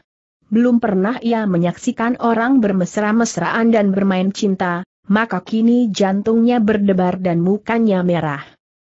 belum pernah ia menyaksikan orang bermesra-mesraan dan bermain cinta, maka kini jantungnya berdebar dan mukanya merah.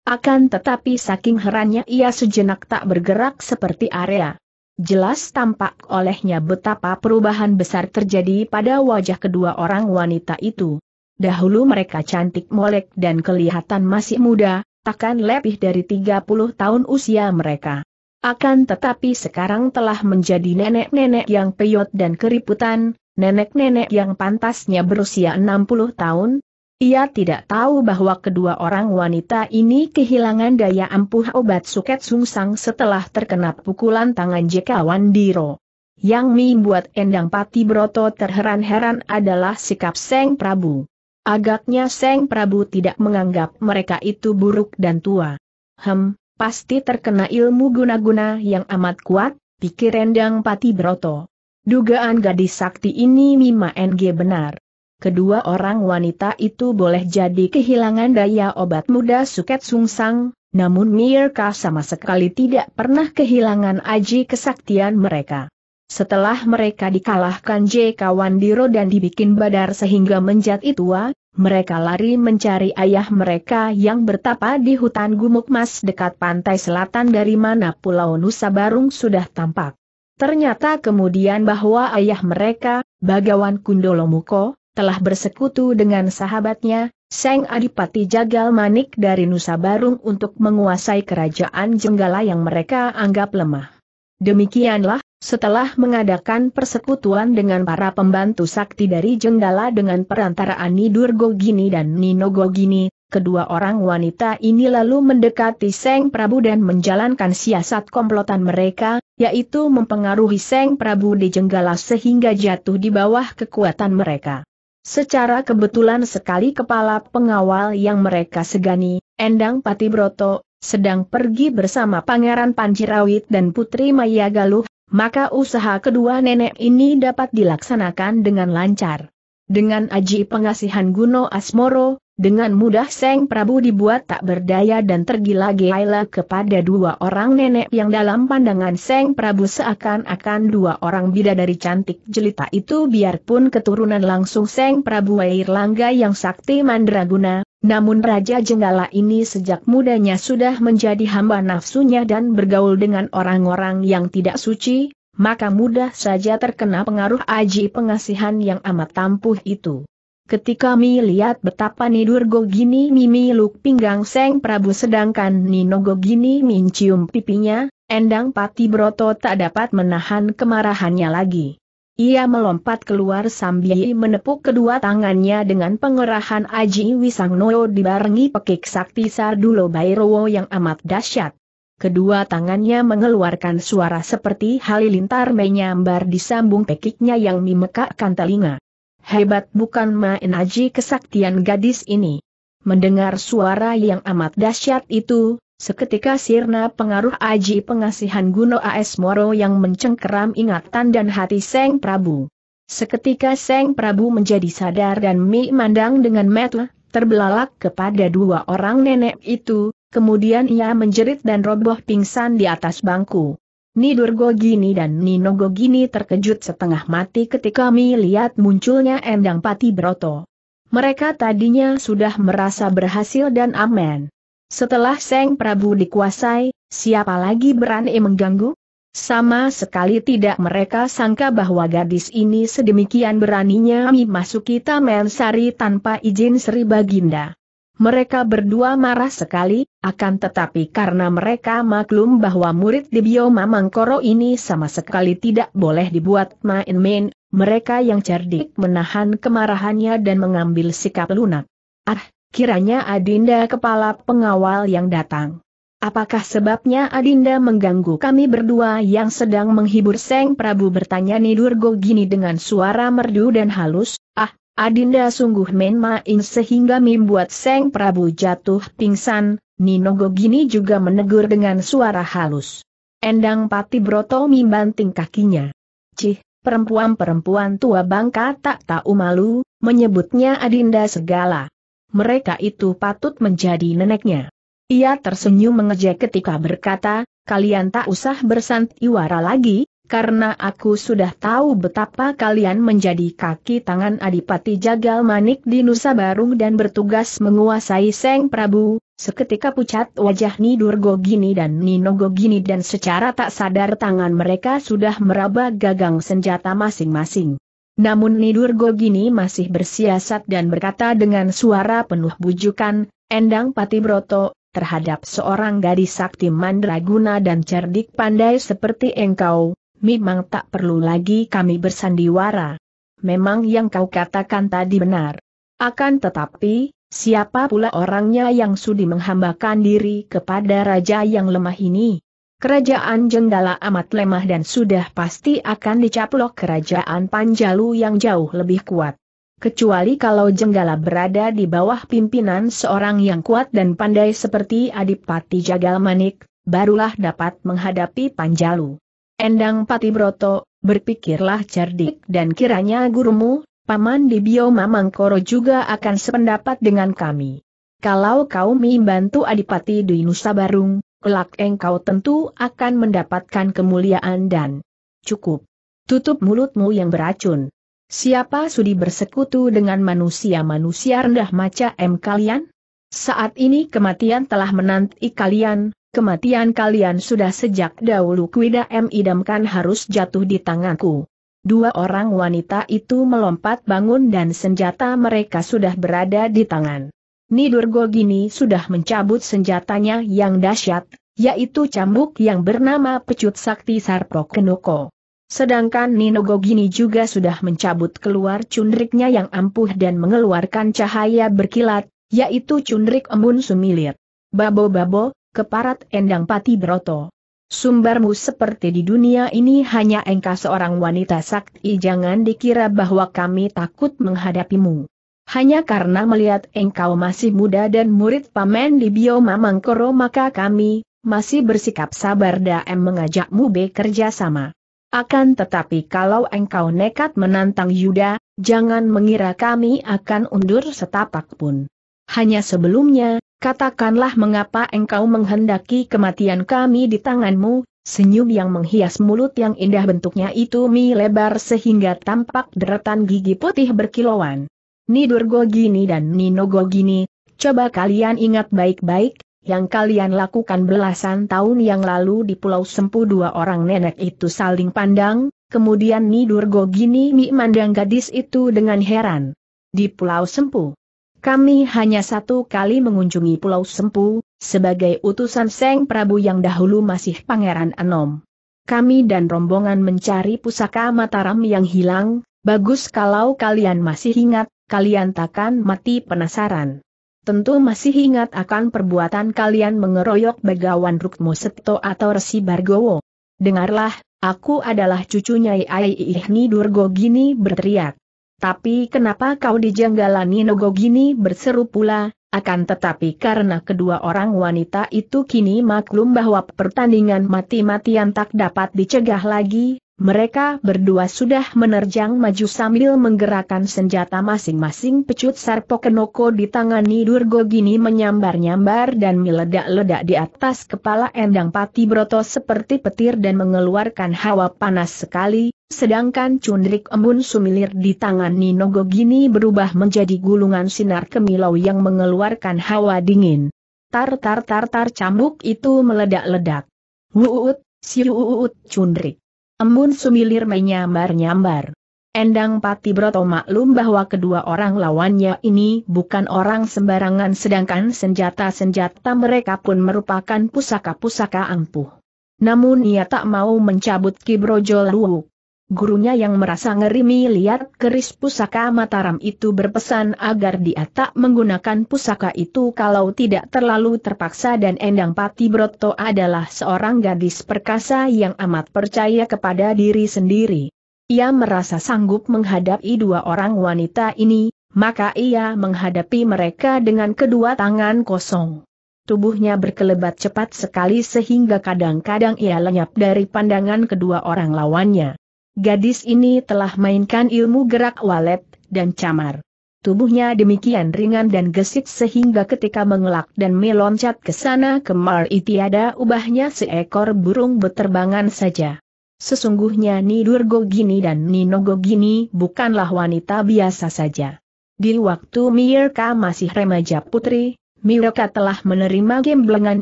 Akan tetapi saking herannya ia sejenak tak bergerak seperti area. Jelas tampak olehnya betapa perubahan besar terjadi pada wajah kedua orang wanita itu. Dahulu mereka cantik molek dan kelihatan masih muda, takkan lebih dari 30 tahun usia mereka. Akan tetapi sekarang telah menjadi nenek-nenek yang peyot dan keriputan, nenek-nenek yang pantasnya berusia 60 tahun, ia tidak tahu bahwa kedua orang wanita ini kehilangan daya ampuh obat suket sungsang setelah terkena pukulan tangan Jk Wandiro. Yang membuat Endang Pati Broto terheran-heran adalah sikap Seng Prabu. Agaknya Seng Prabu tidak menganggap mereka itu buruk dan tua. Hem, pasti terkena ilmu guna-guna yang amat kuat, pikir Endang Pati Broto. Dugaan gadis sakti ini Mima NG benar. Kedua orang wanita itu boleh jadi kehilangan daya obat muda Suket Sungsang, namun Mirka sama sekali tidak pernah kehilangan aji kesaktian mereka. Setelah mereka dikalahkan J kawan Diro dan dibikin badar sehingga menjadi tua, mereka lari mencari ayah mereka yang bertapa di hutan gumuk mas dekat pantai selatan dari mana Pulau Nusa Barung sudah tampak. Ternyata kemudian bahwa ayah mereka, Bagawan Kundolomuko, telah bersekutu dengan sahabatnya, Seng Adipati Jagal Manik dari Nusa Barung untuk menguasai kerajaan Jenggala yang mereka anggap lemah. Demikianlah, setelah mengadakan persekutuan dengan para pembantu sakti dari Jenggala dengan perantaraan Nidur Gogini dan Nino Gogini, kedua orang wanita ini lalu mendekati Seng Prabu dan menjalankan siasat komplotan mereka, yaitu mempengaruhi Seng Prabu di Jenggala sehingga jatuh di bawah kekuatan mereka. Secara kebetulan sekali kepala pengawal yang mereka segani, Endang Patibroto, sedang pergi bersama Pangeran Panjirawit dan Putri Maya Galuh maka usaha kedua nenek ini dapat dilaksanakan dengan lancar. Dengan aji pengasihan Guno Asmoro, dengan mudah Seng Prabu dibuat tak berdaya dan tergila-gila kepada dua orang nenek yang dalam pandangan Seng Prabu seakan-akan dua orang bidadari cantik jelita itu biarpun keturunan langsung Seng Prabu Air yang sakti mandraguna, namun Raja Jenggala ini sejak mudanya sudah menjadi hamba nafsunya dan bergaul dengan orang-orang yang tidak suci, maka mudah saja terkena pengaruh aji pengasihan yang amat tampuh itu. Ketika Mi lihat betapa Nidur Gogini Mimi luk pinggang Seng Prabu sedangkan Nino Gogini mencium pipinya, Endang Pati Broto tak dapat menahan kemarahannya lagi. Ia melompat keluar sambil menepuk kedua tangannya dengan pengerahan Aji Wisangnoyo dibarengi pekik sakti Sardulo Bairowo yang amat dahsyat. Kedua tangannya mengeluarkan suara seperti halilintar menyambar di sambung pekiknya yang memekakkan telinga. Hebat bukan main Aji kesaktian gadis ini. Mendengar suara yang amat dahsyat itu, Seketika sirna pengaruh aji pengasihan Guno A.S. Moro yang mencengkeram ingatan dan hati Seng Prabu. Seketika Seng Prabu menjadi sadar dan mi mandang dengan metla, terbelalak kepada dua orang nenek itu, kemudian ia menjerit dan roboh pingsan di atas bangku. Nidur Gogini dan Nino Gogini terkejut setengah mati ketika mi lihat munculnya Endang Pati Broto. Mereka tadinya sudah merasa berhasil dan aman. Setelah Seng Prabu dikuasai, siapa lagi berani mengganggu? Sama sekali tidak mereka sangka bahwa gadis ini sedemikian beraninya memasuki Taman Sari tanpa izin Sri Baginda. Mereka berdua marah sekali, akan tetapi karena mereka maklum bahwa murid di bioma Mangkoro ini sama sekali tidak boleh dibuat main-main, mereka yang cerdik menahan kemarahannya dan mengambil sikap lunak. Ah, kiranya Adinda kepala pengawal yang datang. Apakah sebabnya Adinda mengganggu kami berdua yang sedang menghibur Seng Prabu bertanya Nidurgo gini dengan suara merdu dan halus, ah, Adinda sungguh main main sehingga membuat Seng Prabu jatuh pingsan, Ninogo gini juga menegur dengan suara halus. Endang Pati Broto membanting kakinya. Cih, perempuan-perempuan tua bangka tak tahu malu, menyebutnya Adinda segala mereka itu patut menjadi neneknya. Ia tersenyum mengejek ketika berkata, kalian tak usah bersantiwara lagi, karena aku sudah tahu betapa kalian menjadi kaki tangan Adipati Jagal Manik di Nusa Barung dan bertugas menguasai Seng Prabu, seketika pucat wajah Nidur Gogini dan Nino Gogini dan secara tak sadar tangan mereka sudah meraba gagang senjata masing-masing. Namun Nidur Gogini masih bersiasat dan berkata dengan suara penuh bujukan, Endang Patibroto, terhadap seorang gadis sakti mandraguna dan cerdik pandai seperti engkau, memang tak perlu lagi kami bersandiwara. Memang yang kau katakan tadi benar. Akan tetapi, siapa pula orangnya yang sudi menghambakan diri kepada raja yang lemah ini? Kerajaan Jenggala amat lemah dan sudah pasti akan dicaplok kerajaan Panjalu yang jauh lebih kuat. Kecuali kalau Jenggala berada di bawah pimpinan seorang yang kuat dan pandai seperti Adipati Jagal Manik, barulah dapat menghadapi Panjalu. Endang Pati Broto, berpikirlah cerdik dan kiranya gurumu, Paman di Bioma Mangkoro juga akan sependapat dengan kami. Kalau kau membantu Adipati Dwi Nusa Barung, kelak engkau tentu akan mendapatkan kemuliaan dan cukup. Tutup mulutmu yang beracun. Siapa sudi bersekutu dengan manusia-manusia rendah macam kalian? Saat ini kematian telah menanti kalian, kematian kalian sudah sejak dahulu kuida M. idamkan harus jatuh di tanganku. Dua orang wanita itu melompat bangun dan senjata mereka sudah berada di tangan Nidur Gini sudah mencabut senjatanya yang dahsyat, yaitu cambuk yang bernama Pecut Sakti Sarpo Kenoko. Sedangkan Ninogogini Gini juga sudah mencabut keluar cundriknya yang ampuh dan mengeluarkan cahaya berkilat, yaitu cundrik embun sumilir. Babo-babo, keparat endang pati broto. Sumbermu seperti di dunia ini hanya engkau seorang wanita sakti jangan dikira bahwa kami takut menghadapimu. Hanya karena melihat engkau masih muda dan murid pamen di bioma Mangkoro maka kami, masih bersikap sabar dan mengajakmu bekerja sama. Akan tetapi kalau engkau nekat menantang Yuda, jangan mengira kami akan undur setapak pun. Hanya sebelumnya, katakanlah mengapa engkau menghendaki kematian kami di tanganmu, senyum yang menghias mulut yang indah bentuknya itu mie lebar sehingga tampak deretan gigi putih berkilauan. Nidurgo gini dan Ninogogini, gini, coba kalian ingat baik-baik, yang kalian lakukan belasan tahun yang lalu di Pulau Sempu dua orang nenek itu saling pandang, kemudian Nidurgo gini mi gadis itu dengan heran. Di Pulau Sempu. Kami hanya satu kali mengunjungi Pulau Sempu, sebagai utusan Seng Prabu yang dahulu masih Pangeran Anom. Kami dan rombongan mencari pusaka Mataram yang hilang, bagus kalau kalian masih ingat, kalian takkan mati penasaran. Tentu masih ingat akan perbuatan kalian mengeroyok Begawan Rukmo Seto atau Resi Bargowo. Dengarlah, aku adalah cucunya Iai Ihni Durgogini berteriak. Tapi kenapa kau dijanggalani Nogogini berseru pula, akan tetapi karena kedua orang wanita itu kini maklum bahwa pertandingan mati-matian tak dapat dicegah lagi, mereka berdua sudah menerjang maju sambil menggerakkan senjata masing-masing pecut kenoko di tangan Nidur gini menyambar-nyambar dan meledak-ledak di atas kepala Endang Pati Broto seperti petir dan mengeluarkan hawa panas sekali, sedangkan cundrik embun sumilir di tangan Nino gini berubah menjadi gulungan sinar kemilau yang mengeluarkan hawa dingin. Tar-tar-tar-tar cambuk itu meledak-ledak. Wuut, siuut cundrik. Embun Sumilir menyambar-nyambar. Endang Pati Broto maklum bahwa kedua orang lawannya ini bukan orang sembarangan sedangkan senjata-senjata mereka pun merupakan pusaka-pusaka ampuh. Namun ia tak mau mencabut Kibrojo Luwuk gurunya yang merasa ngeri melihat keris pusaka Mataram itu berpesan agar dia tak menggunakan pusaka itu kalau tidak terlalu terpaksa dan Endang Pati Broto adalah seorang gadis perkasa yang amat percaya kepada diri sendiri. Ia merasa sanggup menghadapi dua orang wanita ini, maka ia menghadapi mereka dengan kedua tangan kosong. Tubuhnya berkelebat cepat sekali sehingga kadang-kadang ia lenyap dari pandangan kedua orang lawannya. Gadis ini telah mainkan ilmu gerak walet dan camar. Tubuhnya demikian ringan dan gesit sehingga ketika mengelak dan meloncat ke sana kemari ada ubahnya seekor burung beterbangan saja. Sesungguhnya Nidur Gini dan Nino Gini bukanlah wanita biasa saja. Di waktu Mirka masih remaja putri, Mirka telah menerima gemblengan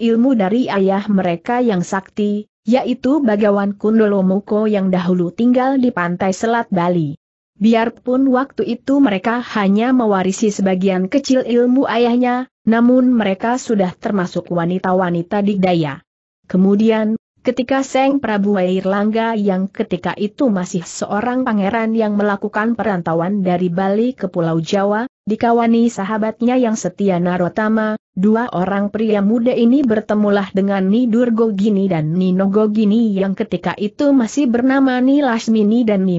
ilmu dari ayah mereka yang sakti, yaitu Bagawan Kundolo yang dahulu tinggal di pantai Selat Bali. Biarpun waktu itu mereka hanya mewarisi sebagian kecil ilmu ayahnya, namun mereka sudah termasuk wanita-wanita digdaya. Kemudian, ketika Seng Prabu Wairlangga yang ketika itu masih seorang pangeran yang melakukan perantauan dari Bali ke Pulau Jawa, dikawani sahabatnya yang setia Narotama, dua orang pria muda ini bertemulah dengan Nidur Gogini dan Nino Gogini yang ketika itu masih bernama Ni dan Ni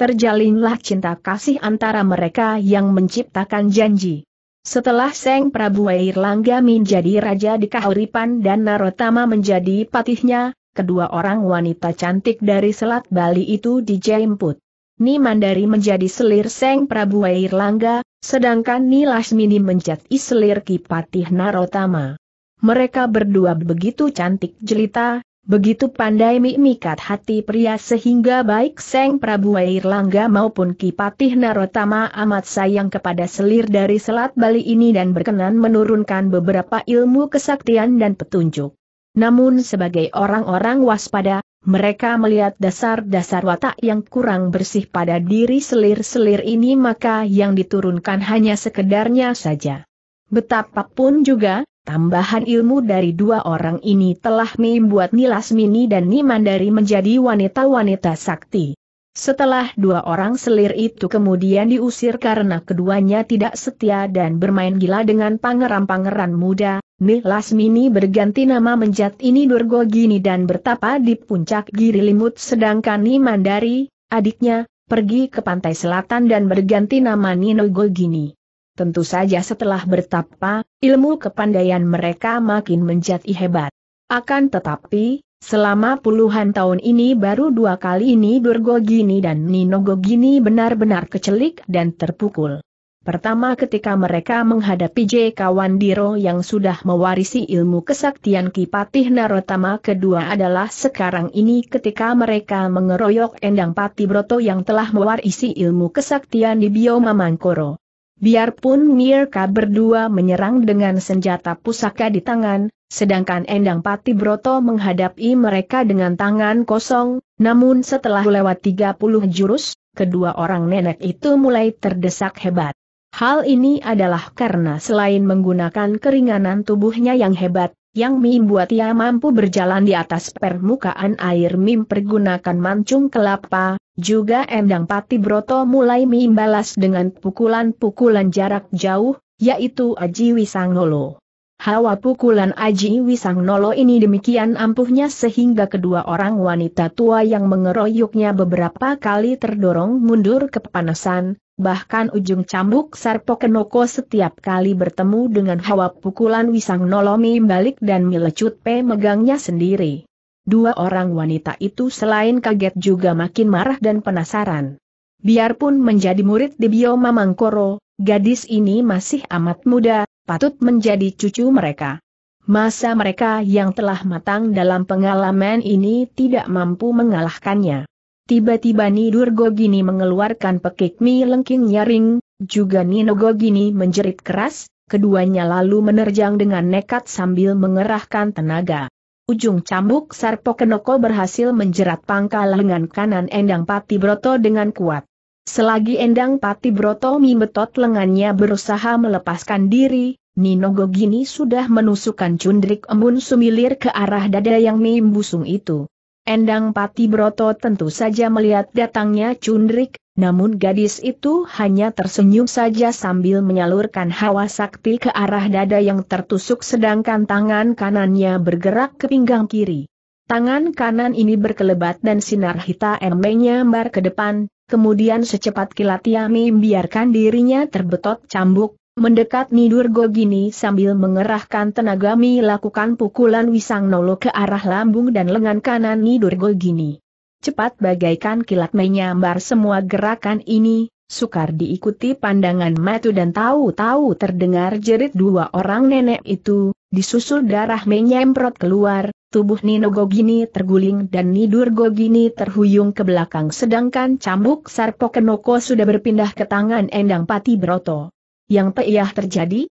Terjalinlah cinta kasih antara mereka yang menciptakan janji. Setelah Seng Prabu Airlangga menjadi raja di Kahuripan dan Narotama menjadi patihnya, kedua orang wanita cantik dari Selat Bali itu dijemput. Ni Mandari menjadi selir Seng Prabu Wairlangga, sedangkan Ni Lasmini menjadi selir Kipatih Narotama. Mereka berdua begitu cantik jelita, begitu pandai mimikat hati pria sehingga baik Seng Prabu Wairlangga maupun Kipatih Narotama amat sayang kepada selir dari Selat Bali ini dan berkenan menurunkan beberapa ilmu kesaktian dan petunjuk. Namun sebagai orang-orang waspada, mereka melihat dasar-dasar watak yang kurang bersih pada diri selir-selir ini maka yang diturunkan hanya sekedarnya saja. Betapapun juga, tambahan ilmu dari dua orang ini telah membuat Nilasmini dan Nimandari menjadi wanita-wanita sakti. Setelah dua orang selir itu kemudian diusir karena keduanya tidak setia dan bermain gila dengan pangeran-pangeran muda, Mi Lasmini berganti nama menjat ini Durgo Gini dan bertapa di puncak Giri Limut sedangkan Ni Mandari, adiknya, pergi ke pantai selatan dan berganti nama Nino Gini. Tentu saja setelah bertapa, ilmu kepandaian mereka makin menjadi hebat. Akan tetapi, selama puluhan tahun ini baru dua kali ini Durgo Gini dan Nino Gogini benar-benar kecelik dan terpukul. Pertama ketika mereka menghadapi J. Kawandiro yang sudah mewarisi ilmu kesaktian Kipatih Narotama kedua adalah sekarang ini ketika mereka mengeroyok Endang Pati Broto yang telah mewarisi ilmu kesaktian di Bioma Mangkoro. Biarpun Mirka berdua menyerang dengan senjata pusaka di tangan, sedangkan Endang Pati Broto menghadapi mereka dengan tangan kosong, namun setelah lewat 30 jurus, kedua orang nenek itu mulai terdesak hebat. Hal ini adalah karena selain menggunakan keringanan tubuhnya yang hebat, Yang Mim ia mampu berjalan di atas permukaan air Mim pergunakan mancung kelapa, juga Endang Pati Broto mulai Mim dengan pukulan-pukulan jarak jauh, yaitu Aji Wisangolo. Hawa pukulan Aji Wisang Nolo ini demikian ampuhnya sehingga kedua orang wanita tua yang mengeroyoknya beberapa kali terdorong mundur kepanasan, bahkan ujung cambuk Sarpokenoko setiap kali bertemu dengan hawa pukulan Wisang Nolo balik dan melecut pe megangnya sendiri. Dua orang wanita itu selain kaget juga makin marah dan penasaran. Biarpun menjadi murid di Bioma Mangkoro, gadis ini masih amat muda, patut menjadi cucu mereka. Masa mereka yang telah matang dalam pengalaman ini tidak mampu mengalahkannya. Tiba-tiba Nidur Gogini mengeluarkan pekik mi lengking nyaring, juga Nino Gogini menjerit keras, keduanya lalu menerjang dengan nekat sambil mengerahkan tenaga. Ujung cambuk Sarpokenoko berhasil menjerat pangkal lengan kanan Endang Pati Broto dengan kuat. Selagi Endang Pati Broto mimetot lengannya berusaha melepaskan diri, Nino Gogini sudah menusukkan cundrik embun sumilir ke arah dada yang mimbusung itu. Endang Pati Broto tentu saja melihat datangnya cundrik, namun gadis itu hanya tersenyum saja sambil menyalurkan hawa sakti ke arah dada yang tertusuk sedangkan tangan kanannya bergerak ke pinggang kiri. Tangan kanan ini berkelebat dan sinar hitam menyambar ke depan, Kemudian secepat kilat ia membiarkan dirinya terbetot cambuk, mendekat Nidur Gogini sambil mengerahkan tenaga Mi lakukan pukulan Wisang Nolo ke arah lambung dan lengan kanan Nidur Gogini. Cepat bagaikan kilat menyambar semua gerakan ini, sukar diikuti pandangan Matu dan tahu-tahu terdengar jerit dua orang nenek itu, disusul darah menyemprot keluar, Tubuh Nino Gogini terguling dan Nidur Gogini terhuyung ke belakang sedangkan cambuk Sarpo Kenoko sudah berpindah ke tangan Endang Pati Broto. Yang teiah terjadi?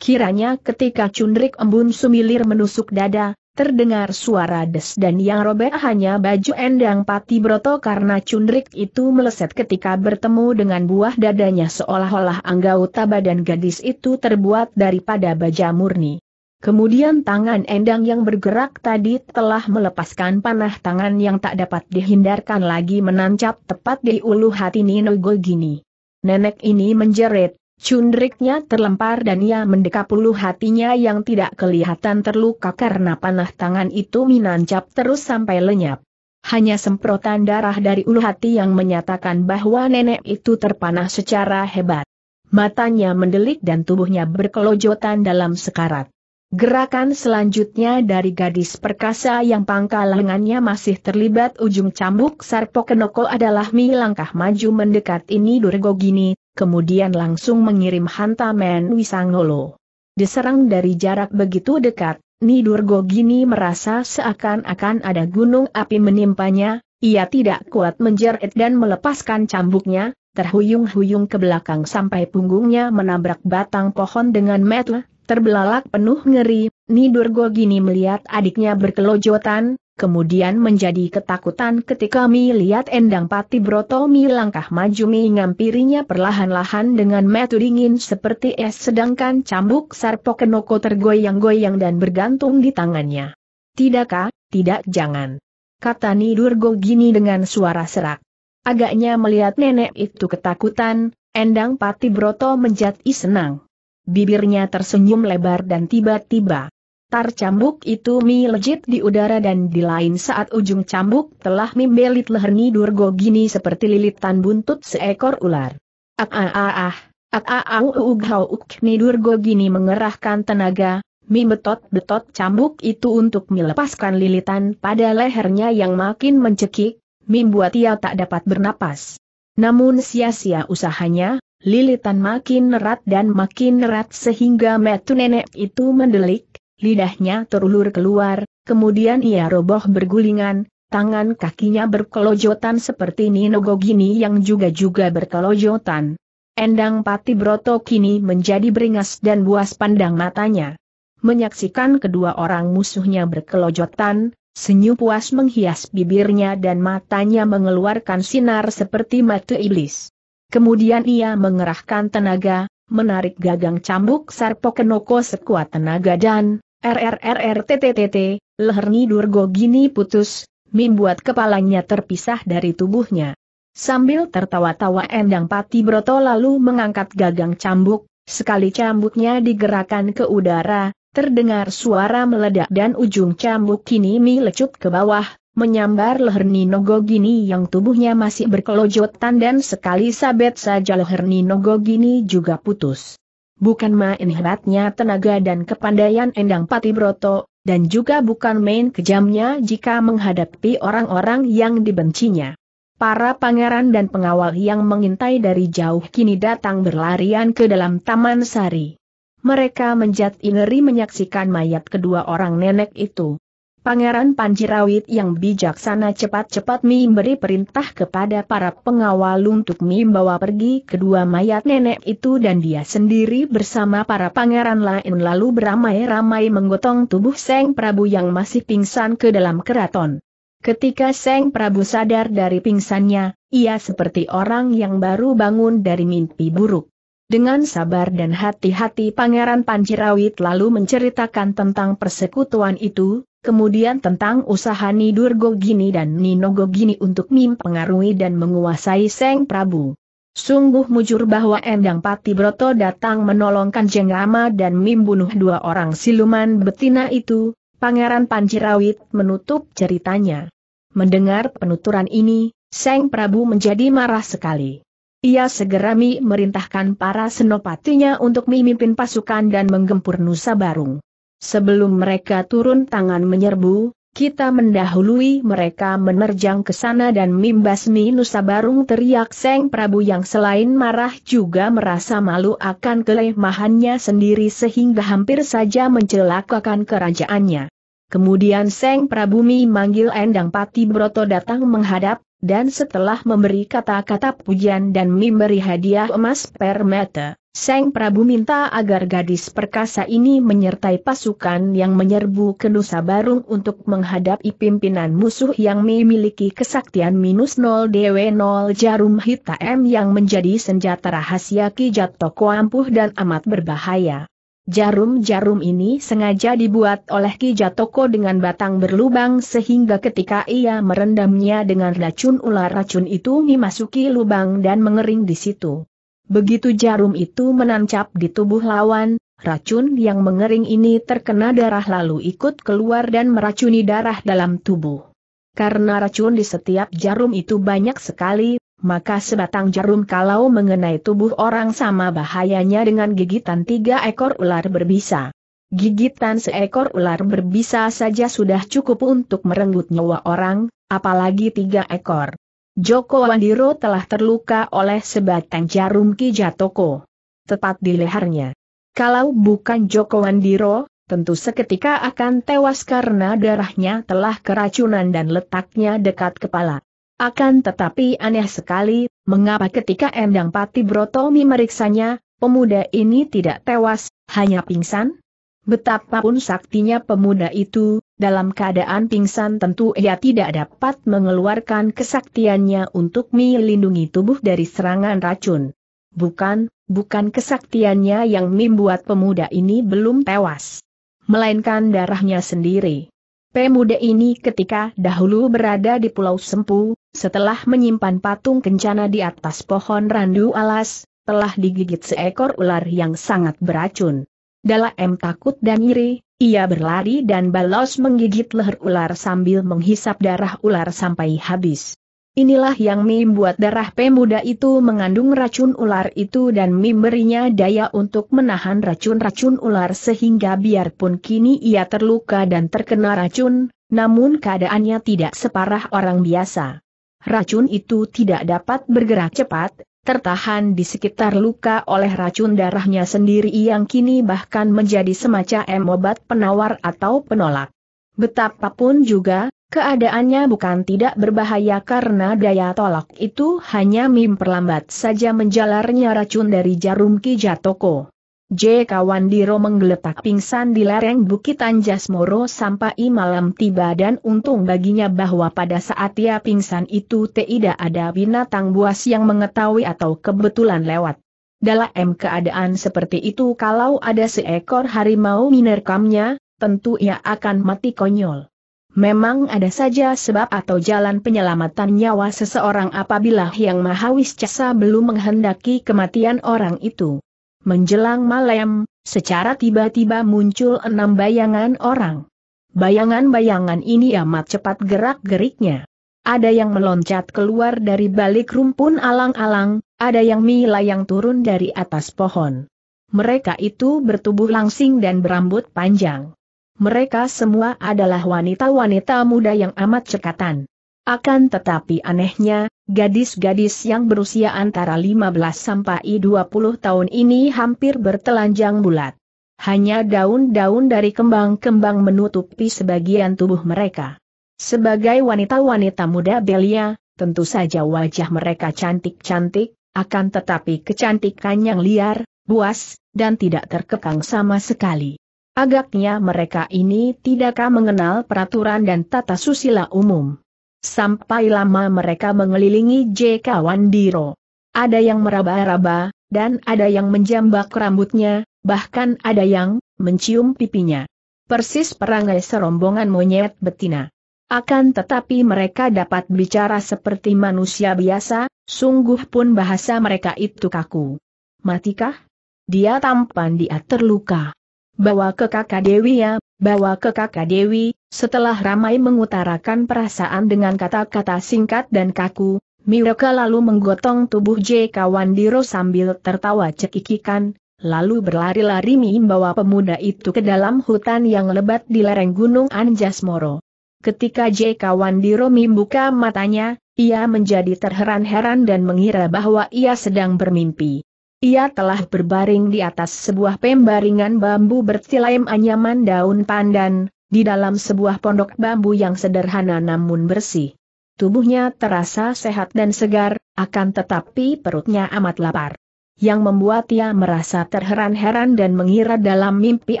Kiranya ketika cundrik embun sumilir menusuk dada, terdengar suara des dan yang robek hanya baju Endang Pati Broto karena cundrik itu meleset ketika bertemu dengan buah dadanya seolah-olah anggota badan gadis itu terbuat daripada baja murni. Kemudian tangan Endang yang bergerak tadi telah melepaskan panah tangan yang tak dapat dihindarkan lagi menancap tepat di ulu hati Nino Gogini. Nenek ini menjerit, cundriknya terlempar dan ia mendekap ulu hatinya yang tidak kelihatan terluka karena panah tangan itu menancap terus sampai lenyap. Hanya semprotan darah dari ulu hati yang menyatakan bahwa nenek itu terpanah secara hebat. Matanya mendelik dan tubuhnya berkelojotan dalam sekarat. Gerakan selanjutnya dari gadis perkasa yang pangkal lengannya masih terlibat ujung cambuk Sarpo Kenoko adalah mi langkah maju mendekat ini Durgogini kemudian langsung mengirim hantaman Wisangolo. Diserang dari jarak begitu dekat, Nidurgo Gini merasa seakan-akan ada gunung api menimpanya, ia tidak kuat menjerit dan melepaskan cambuknya, terhuyung-huyung ke belakang sampai punggungnya menabrak batang pohon dengan metel, Terbelalak penuh ngeri, Nidurgo gini melihat adiknya berkelojotan, kemudian menjadi ketakutan ketika melihat Endang Pati Broto Mi langkah maju ngampirinya perlahan-lahan dengan metu dingin seperti es sedangkan cambuk Sarpo Kenoko tergoyang-goyang dan bergantung di tangannya. Tidakkah, tidak jangan. Kata Nidurgo gini dengan suara serak. Agaknya melihat nenek itu ketakutan, Endang Pati Broto menjadi senang bibirnya tersenyum lebar dan tiba-tiba. Tar cambuk itu melejit di udara dan di lain saat ujung cambuk telah membelit leherni Durgo gini seperti lilitan buntut seekor ular. Ah ah ah ah, ah ah ah uk ni Durgo gini mengerahkan tenaga, mi betot-betot cambuk itu untuk melepaskan lilitan pada lehernya yang makin mencekik, membuat buat ia tak dapat bernapas. Namun sia-sia usahanya, Lilitan makin erat dan makin erat sehingga metu nenek itu mendelik, lidahnya terulur keluar, kemudian ia roboh bergulingan, tangan kakinya berkelojotan seperti Ninogogini Gogini yang juga-juga berkelojotan. Endang Pati Broto kini menjadi beringas dan buas pandang matanya. Menyaksikan kedua orang musuhnya berkelojotan, senyum puas menghias bibirnya dan matanya mengeluarkan sinar seperti mata iblis. Kemudian ia mengerahkan tenaga, menarik gagang cambuk Kenoko sekuat tenaga dan, RRRRTTTT, leher Nidurgo gini putus, membuat kepalanya terpisah dari tubuhnya. Sambil tertawa-tawa Endang Pati Broto lalu mengangkat gagang cambuk, sekali cambuknya digerakkan ke udara, terdengar suara meledak dan ujung cambuk kini melecut ke bawah, menyambar leher Nino Gogini yang tubuhnya masih berkelojotan dan sekali sabet saja leher Nino Gogini juga putus. Bukan main hebatnya tenaga dan kepandaian Endang Pati Broto dan juga bukan main kejamnya jika menghadapi orang-orang yang dibencinya. Para pangeran dan pengawal yang mengintai dari jauh kini datang berlarian ke dalam Taman Sari. Mereka menjat ngeri menyaksikan mayat kedua orang nenek itu. Pangeran Panjirawit yang bijaksana cepat-cepat memberi perintah kepada para pengawal untuk membawa pergi kedua mayat nenek itu dan dia sendiri bersama para pangeran lain lalu beramai-ramai menggotong tubuh Seng Prabu yang masih pingsan ke dalam keraton. Ketika Seng Prabu sadar dari pingsannya, ia seperti orang yang baru bangun dari mimpi buruk. Dengan sabar dan hati-hati Pangeran Panjirawit lalu menceritakan tentang persekutuan itu, kemudian tentang usaha Nidur Gogini dan Nino Gogini untuk mempengaruhi dan menguasai Seng Prabu. Sungguh mujur bahwa Endang Pati Broto datang menolongkan Kanjeng Rama dan membunuh dua orang siluman betina itu, Pangeran Panjirawit menutup ceritanya. Mendengar penuturan ini, Seng Prabu menjadi marah sekali. Ia segera mi merintahkan para senopatinya untuk memimpin pasukan dan menggempur Nusa Barung. Sebelum mereka turun tangan menyerbu, kita mendahului mereka menerjang ke sana dan membasmi Nusa Barung teriak Seng Prabu yang selain marah juga merasa malu akan kelemahannya sendiri sehingga hampir saja mencelakakan kerajaannya. Kemudian Seng Prabu Mi manggil Endang Pati Broto datang menghadap, dan setelah memberi kata-kata pujian dan memberi hadiah emas per meter, Sang Prabu minta agar gadis perkasa ini menyertai pasukan yang menyerbu ke Nusa Barung untuk menghadapi pimpinan musuh yang memiliki kesaktian minus 0 DW 0 jarum hitam yang menjadi senjata rahasia Kijat Toko Ampuh dan amat berbahaya. Jarum-jarum ini sengaja dibuat oleh Ki Jatoko dengan batang berlubang sehingga ketika ia merendamnya dengan racun ular racun itu memasuki lubang dan mengering di situ. Begitu jarum itu menancap di tubuh lawan, racun yang mengering ini terkena darah lalu ikut keluar dan meracuni darah dalam tubuh. Karena racun di setiap jarum itu banyak sekali, maka sebatang jarum kalau mengenai tubuh orang sama bahayanya dengan gigitan tiga ekor ular berbisa. Gigitan seekor ular berbisa saja sudah cukup untuk merenggut nyawa orang, apalagi tiga ekor. Joko Wandiro telah terluka oleh sebatang jarum Kijatoko. Tepat di lehernya. Kalau bukan Joko Wandiro, tentu seketika akan tewas karena darahnya telah keracunan dan letaknya dekat kepala. Akan tetapi aneh sekali, mengapa ketika Endang Pati Brotomi meriksanya, pemuda ini tidak tewas, hanya pingsan? Betapapun saktinya pemuda itu, dalam keadaan pingsan tentu ia tidak dapat mengeluarkan kesaktiannya untuk melindungi tubuh dari serangan racun. Bukan, bukan kesaktiannya yang membuat pemuda ini belum tewas. Melainkan darahnya sendiri. Pemuda ini ketika dahulu berada di Pulau Sempu, setelah menyimpan patung kencana di atas pohon randu alas, telah digigit seekor ular yang sangat beracun. Dala M takut dan iri, ia berlari dan balas menggigit leher ular sambil menghisap darah ular sampai habis. Inilah yang membuat darah pemuda itu mengandung racun ular itu dan memberinya daya untuk menahan racun-racun ular sehingga biarpun kini ia terluka dan terkena racun, namun keadaannya tidak separah orang biasa racun itu tidak dapat bergerak cepat, tertahan di sekitar luka oleh racun darahnya sendiri yang kini bahkan menjadi semacam obat penawar atau penolak. Betapapun juga, keadaannya bukan tidak berbahaya karena daya tolak itu hanya memperlambat saja menjalarnya racun dari jarum kijatoko. J. kawan Kawandiro menggeletak pingsan di lereng Bukit Anjas Moro sampai malam tiba dan untung baginya bahwa pada saat ia pingsan itu tidak ada binatang buas yang mengetahui atau kebetulan lewat. Dalam keadaan seperti itu kalau ada seekor harimau minerkamnya, tentu ia akan mati konyol. Memang ada saja sebab atau jalan penyelamatan nyawa seseorang apabila Yang Maha Wisca belum menghendaki kematian orang itu. Menjelang malam, secara tiba-tiba muncul enam bayangan orang. Bayangan-bayangan ini amat cepat gerak-geriknya. Ada yang meloncat keluar dari balik rumpun alang-alang, ada yang yang turun dari atas pohon. Mereka itu bertubuh langsing dan berambut panjang. Mereka semua adalah wanita-wanita muda yang amat cekatan. Akan tetapi anehnya, gadis-gadis yang berusia antara 15 sampai 20 tahun ini hampir bertelanjang bulat. Hanya daun-daun dari kembang-kembang menutupi sebagian tubuh mereka. Sebagai wanita-wanita muda Belia, tentu saja wajah mereka cantik-cantik, akan tetapi kecantikan yang liar, buas, dan tidak terkekang sama sekali. Agaknya mereka ini tidakkah mengenal peraturan dan tata susila umum. Sampai lama mereka mengelilingi J.K. Wandiro. Ada yang meraba-raba, dan ada yang menjambak rambutnya, bahkan ada yang mencium pipinya. Persis perangai serombongan monyet betina. Akan tetapi mereka dapat bicara seperti manusia biasa, sungguh pun bahasa mereka itu kaku. Matikah? Dia tampan dia terluka. Bawa ke kakak Dewi ya, bawa ke kakak Dewi, setelah ramai mengutarakan perasaan dengan kata-kata singkat dan kaku, Mireka lalu menggotong tubuh J. Kawandiro sambil tertawa cekikikan, lalu berlari-lari membawa pemuda itu ke dalam hutan yang lebat di lereng Gunung Anjas Moro. Ketika J. Kawandiro membuka matanya, ia menjadi terheran-heran dan mengira bahwa ia sedang bermimpi. Ia telah berbaring di atas sebuah pembaringan bambu bertilai anyaman daun pandan, di dalam sebuah pondok bambu yang sederhana namun bersih. Tubuhnya terasa sehat dan segar, akan tetapi perutnya amat lapar. Yang membuat ia merasa terheran-heran dan mengira dalam mimpi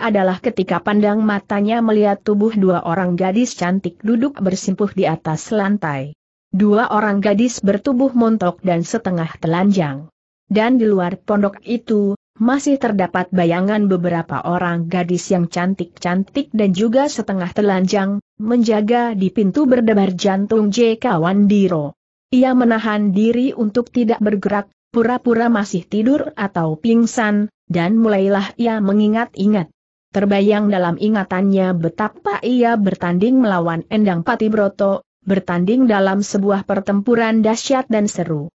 adalah ketika pandang matanya melihat tubuh dua orang gadis cantik duduk bersimpuh di atas lantai. Dua orang gadis bertubuh montok dan setengah telanjang. Dan di luar pondok itu, masih terdapat bayangan beberapa orang gadis yang cantik-cantik dan juga setengah telanjang, menjaga di pintu berdebar jantung J.K. Wandiro. Ia menahan diri untuk tidak bergerak, pura-pura masih tidur atau pingsan, dan mulailah ia mengingat-ingat. Terbayang dalam ingatannya betapa ia bertanding melawan Endang Patibroto, bertanding dalam sebuah pertempuran dahsyat dan seru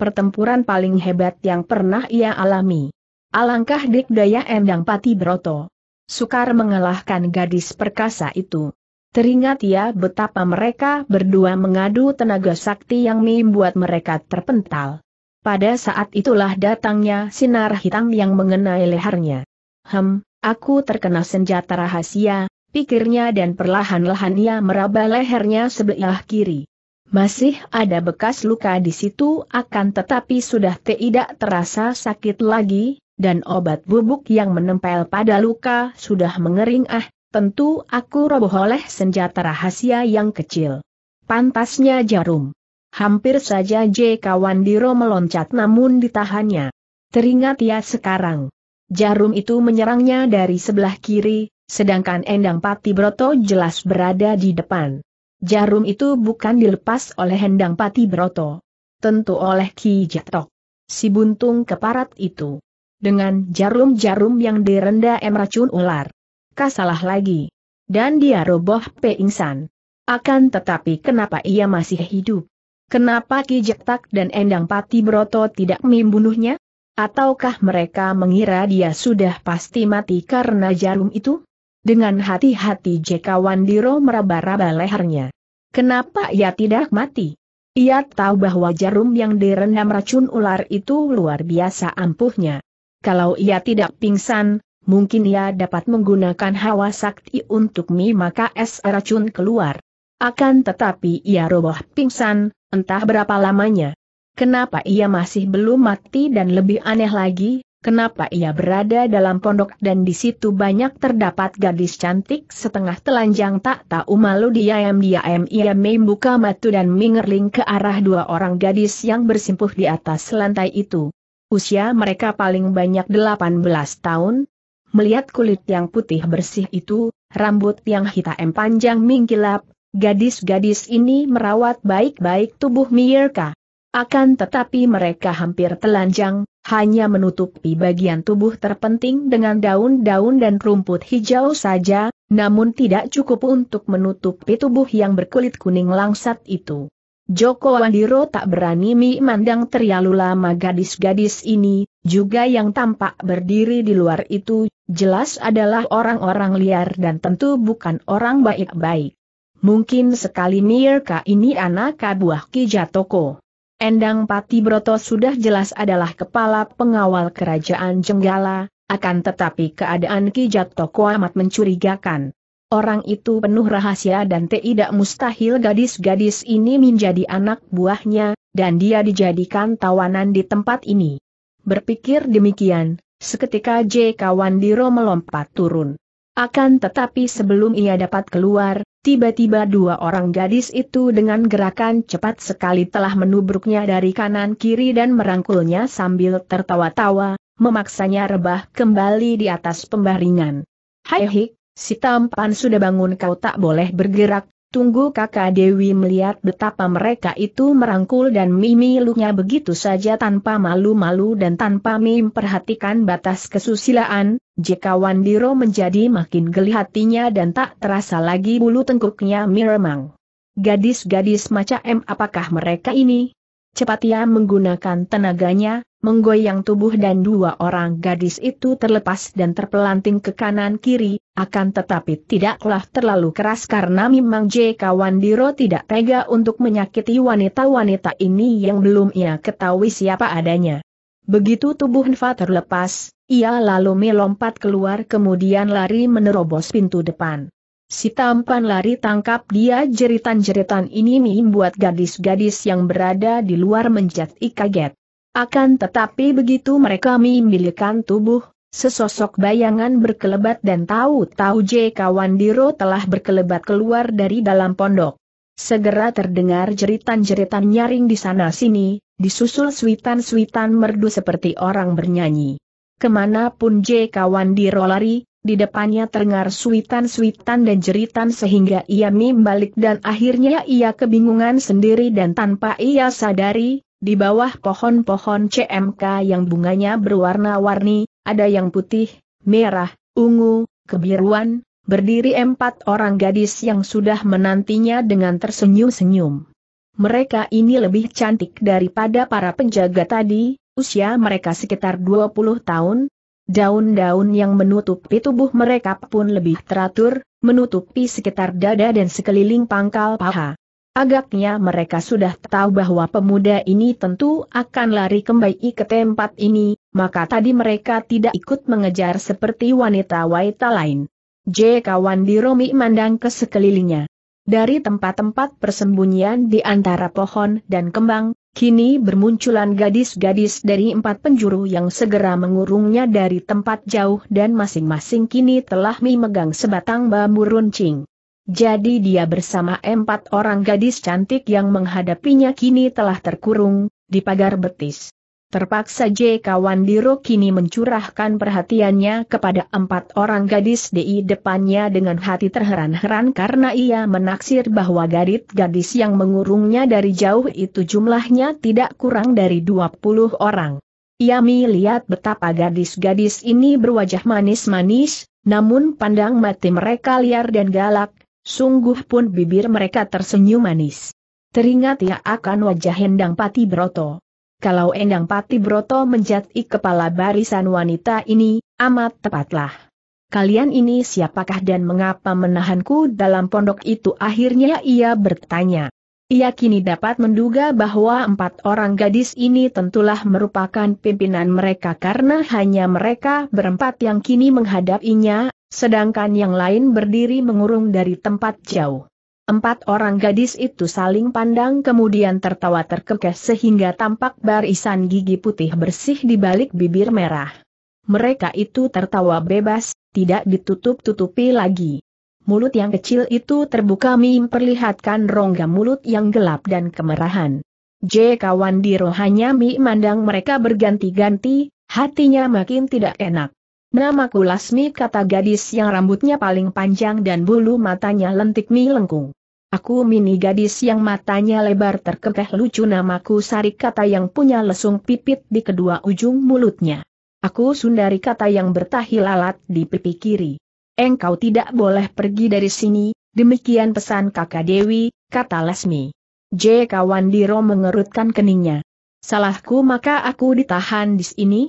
pertempuran paling hebat yang pernah ia alami. Alangkah dikdaya Endang Pati Broto. Sukar mengalahkan gadis perkasa itu. Teringat ia betapa mereka berdua mengadu tenaga sakti yang membuat mereka terpental. Pada saat itulah datangnya sinar hitam yang mengenai lehernya. Hem, aku terkena senjata rahasia, pikirnya dan perlahan-lahan ia meraba lehernya sebelah kiri. Masih ada bekas luka di situ akan tetapi sudah tidak terasa sakit lagi, dan obat bubuk yang menempel pada luka sudah mengering ah, tentu aku roboh oleh senjata rahasia yang kecil. Pantasnya jarum. Hampir saja J. Kawandiro meloncat namun ditahannya. Teringat ya sekarang. Jarum itu menyerangnya dari sebelah kiri, sedangkan Endang Pati Broto jelas berada di depan. Jarum itu bukan dilepas oleh Hendang Pati Broto. Tentu oleh Ki Jatok. Si buntung keparat itu. Dengan jarum-jarum yang direnda em racun ular. Kasalah lagi. Dan dia roboh peingsan. Akan tetapi kenapa ia masih hidup? Kenapa Ki Jatok dan Hendang Pati Broto tidak membunuhnya? Ataukah mereka mengira dia sudah pasti mati karena jarum itu? Dengan hati-hati J.K. Wandiro meraba-raba lehernya. Kenapa ia tidak mati? Ia tahu bahwa jarum yang direndam racun ular itu luar biasa ampuhnya. Kalau ia tidak pingsan, mungkin ia dapat menggunakan hawa sakti untuk maka es racun keluar. Akan tetapi ia roboh pingsan, entah berapa lamanya. Kenapa ia masih belum mati dan lebih aneh lagi, kenapa ia berada dalam pondok dan di situ banyak terdapat gadis cantik setengah telanjang tak tahu malu diam-diam ia membuka mata dan mengerling ke arah dua orang gadis yang bersimpuh di atas lantai itu. Usia mereka paling banyak 18 tahun. Melihat kulit yang putih bersih itu, rambut yang hitam panjang mingkilap, gadis-gadis ini merawat baik-baik tubuh Mirka. Akan tetapi mereka hampir telanjang, hanya menutupi bagian tubuh terpenting dengan daun-daun dan rumput hijau saja, namun tidak cukup untuk menutupi tubuh yang berkulit kuning langsat itu. Joko Wandiro tak berani memandang terlalu lama gadis-gadis ini, juga yang tampak berdiri di luar itu, jelas adalah orang-orang liar dan tentu bukan orang baik-baik. Mungkin sekali Mirka ini anak buah Kijatoko. Endang Pati Broto sudah jelas adalah kepala pengawal kerajaan Jenggala, akan tetapi keadaan Ki Jatoko amat mencurigakan. Orang itu penuh rahasia dan tidak mustahil gadis-gadis ini menjadi anak buahnya, dan dia dijadikan tawanan di tempat ini. Berpikir demikian, seketika J. Kawandiro melompat turun. Akan tetapi sebelum ia dapat keluar, Tiba-tiba dua orang gadis itu dengan gerakan cepat sekali telah menubruknya dari kanan kiri dan merangkulnya sambil tertawa-tawa, memaksanya rebah kembali di atas pembaringan. Hai hik, si tampan sudah bangun kau tak boleh bergerak, Tunggu kakak Dewi melihat betapa mereka itu merangkul dan mimi luknya begitu saja tanpa malu-malu dan tanpa memperhatikan batas kesusilaan, jika Wandiro menjadi makin geli hatinya dan tak terasa lagi bulu tengkuknya miremang. Gadis-gadis macam apakah mereka ini? Cepat ia menggunakan tenaganya, menggoyang tubuh dan dua orang gadis itu terlepas dan terpelanting ke kanan kiri, akan tetapi tidaklah terlalu keras karena memang J.K. Wandiro tidak tega untuk menyakiti wanita-wanita ini yang belum ia ketahui siapa adanya. Begitu tubuh Nfa terlepas, ia lalu melompat keluar kemudian lari menerobos pintu depan. Si tampan lari tangkap dia jeritan-jeritan ini membuat gadis-gadis yang berada di luar menjadi kaget. Akan tetapi begitu mereka memilihkan tubuh, sesosok bayangan berkelebat dan tahu-tahu Kawan Kawandiro telah berkelebat keluar dari dalam pondok. Segera terdengar jeritan-jeritan nyaring di sana-sini, disusul suitan-suitan merdu seperti orang bernyanyi. Kemanapun Kawan Kawandiro lari, di depannya terdengar suitan-suitan dan jeritan sehingga ia membalik dan akhirnya ia kebingungan sendiri dan tanpa ia sadari, di bawah pohon-pohon CMK yang bunganya berwarna-warni, ada yang putih, merah, ungu, kebiruan, berdiri empat orang gadis yang sudah menantinya dengan tersenyum-senyum. Mereka ini lebih cantik daripada para penjaga tadi, usia mereka sekitar 20 tahun, daun-daun yang menutupi tubuh mereka pun lebih teratur, menutupi sekitar dada dan sekeliling pangkal paha. Agaknya mereka sudah tahu bahwa pemuda ini tentu akan lari kembali ke tempat ini, maka tadi mereka tidak ikut mengejar seperti wanita-wanita lain. J. Kawan di Romi mandang ke sekelilingnya. Dari tempat-tempat persembunyian di antara pohon dan kembang, kini bermunculan gadis-gadis dari empat penjuru yang segera mengurungnya dari tempat jauh dan masing-masing kini telah memegang sebatang bambu runcing. Jadi dia bersama empat orang gadis cantik yang menghadapinya kini telah terkurung, di pagar betis. Terpaksa J. Kawan Diro kini mencurahkan perhatiannya kepada empat orang gadis di depannya dengan hati terheran-heran karena ia menaksir bahwa gadis-gadis yang mengurungnya dari jauh itu jumlahnya tidak kurang dari 20 orang. Ia melihat betapa gadis-gadis ini berwajah manis-manis, namun pandang mati mereka liar dan galak, Sungguh pun bibir mereka tersenyum manis. Teringat ia akan wajah Endang Pati Broto. Kalau Endang Pati Broto menjadi kepala barisan wanita ini, amat tepatlah. Kalian ini siapakah dan mengapa menahanku dalam pondok itu akhirnya ia bertanya. Ia kini dapat menduga bahwa empat orang gadis ini tentulah merupakan pimpinan mereka karena hanya mereka berempat yang kini menghadapinya, Sedangkan yang lain berdiri mengurung dari tempat jauh. Empat orang gadis itu saling pandang kemudian tertawa terkekeh sehingga tampak barisan gigi putih bersih di balik bibir merah. Mereka itu tertawa bebas, tidak ditutup-tutupi lagi. Mulut yang kecil itu terbuka perlihatkan rongga mulut yang gelap dan kemerahan. J. Kawan di rohanya Mi mandang mereka berganti-ganti, hatinya makin tidak enak. Namaku Lasmi kata gadis yang rambutnya paling panjang dan bulu matanya lentik lengkung. Aku mini gadis yang matanya lebar terkekeh lucu namaku Sari kata yang punya lesung pipit di kedua ujung mulutnya. Aku Sundari kata yang bertahi lalat di pipi kiri. Engkau tidak boleh pergi dari sini, demikian pesan kakak Dewi, kata Lasmi. J. Kawandiro mengerutkan keningnya. Salahku maka aku ditahan di sini,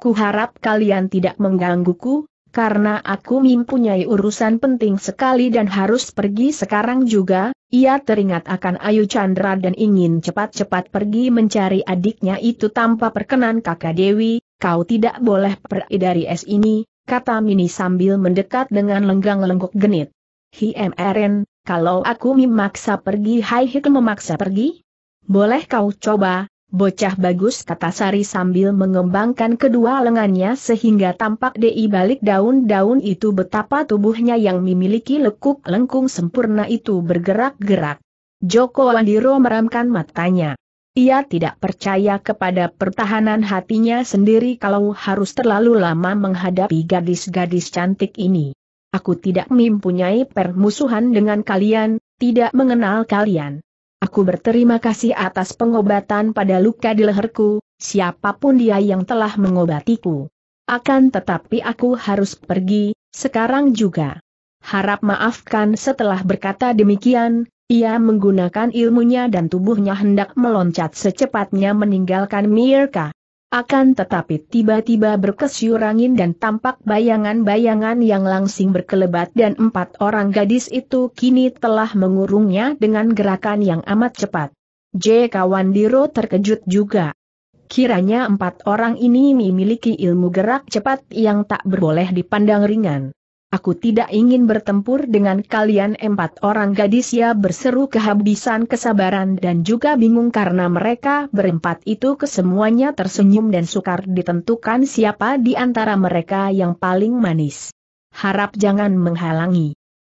kuharap kalian tidak menggangguku, karena aku mempunyai urusan penting sekali dan harus pergi sekarang juga, ia teringat akan Ayu Chandra dan ingin cepat-cepat pergi mencari adiknya itu tanpa perkenan kakak Dewi, kau tidak boleh pergi dari es ini, kata Mini sambil mendekat dengan lenggang lengkuk genit. Hi, MRN, kalau aku memaksa pergi Hai Hik memaksa pergi? Boleh kau coba, Bocah bagus kata Sari sambil mengembangkan kedua lengannya sehingga tampak di balik daun-daun itu betapa tubuhnya yang memiliki lekuk lengkung sempurna itu bergerak-gerak. Joko Wandiro meramkan matanya. Ia tidak percaya kepada pertahanan hatinya sendiri kalau harus terlalu lama menghadapi gadis-gadis cantik ini. Aku tidak mempunyai permusuhan dengan kalian, tidak mengenal kalian. Aku berterima kasih atas pengobatan pada luka di leherku, siapapun dia yang telah mengobatiku. Akan tetapi aku harus pergi, sekarang juga. Harap maafkan setelah berkata demikian, ia menggunakan ilmunya dan tubuhnya hendak meloncat secepatnya meninggalkan Mirka. Akan tetapi tiba-tiba berkesyurangin dan tampak bayangan-bayangan yang langsing berkelebat dan empat orang gadis itu kini telah mengurungnya dengan gerakan yang amat cepat. J. Kawandiro terkejut juga. Kiranya empat orang ini memiliki ilmu gerak cepat yang tak berboleh dipandang ringan. Aku tidak ingin bertempur dengan kalian empat orang gadis ya berseru kehabisan kesabaran dan juga bingung karena mereka berempat itu kesemuanya tersenyum dan sukar ditentukan siapa di antara mereka yang paling manis. Harap jangan menghalangi.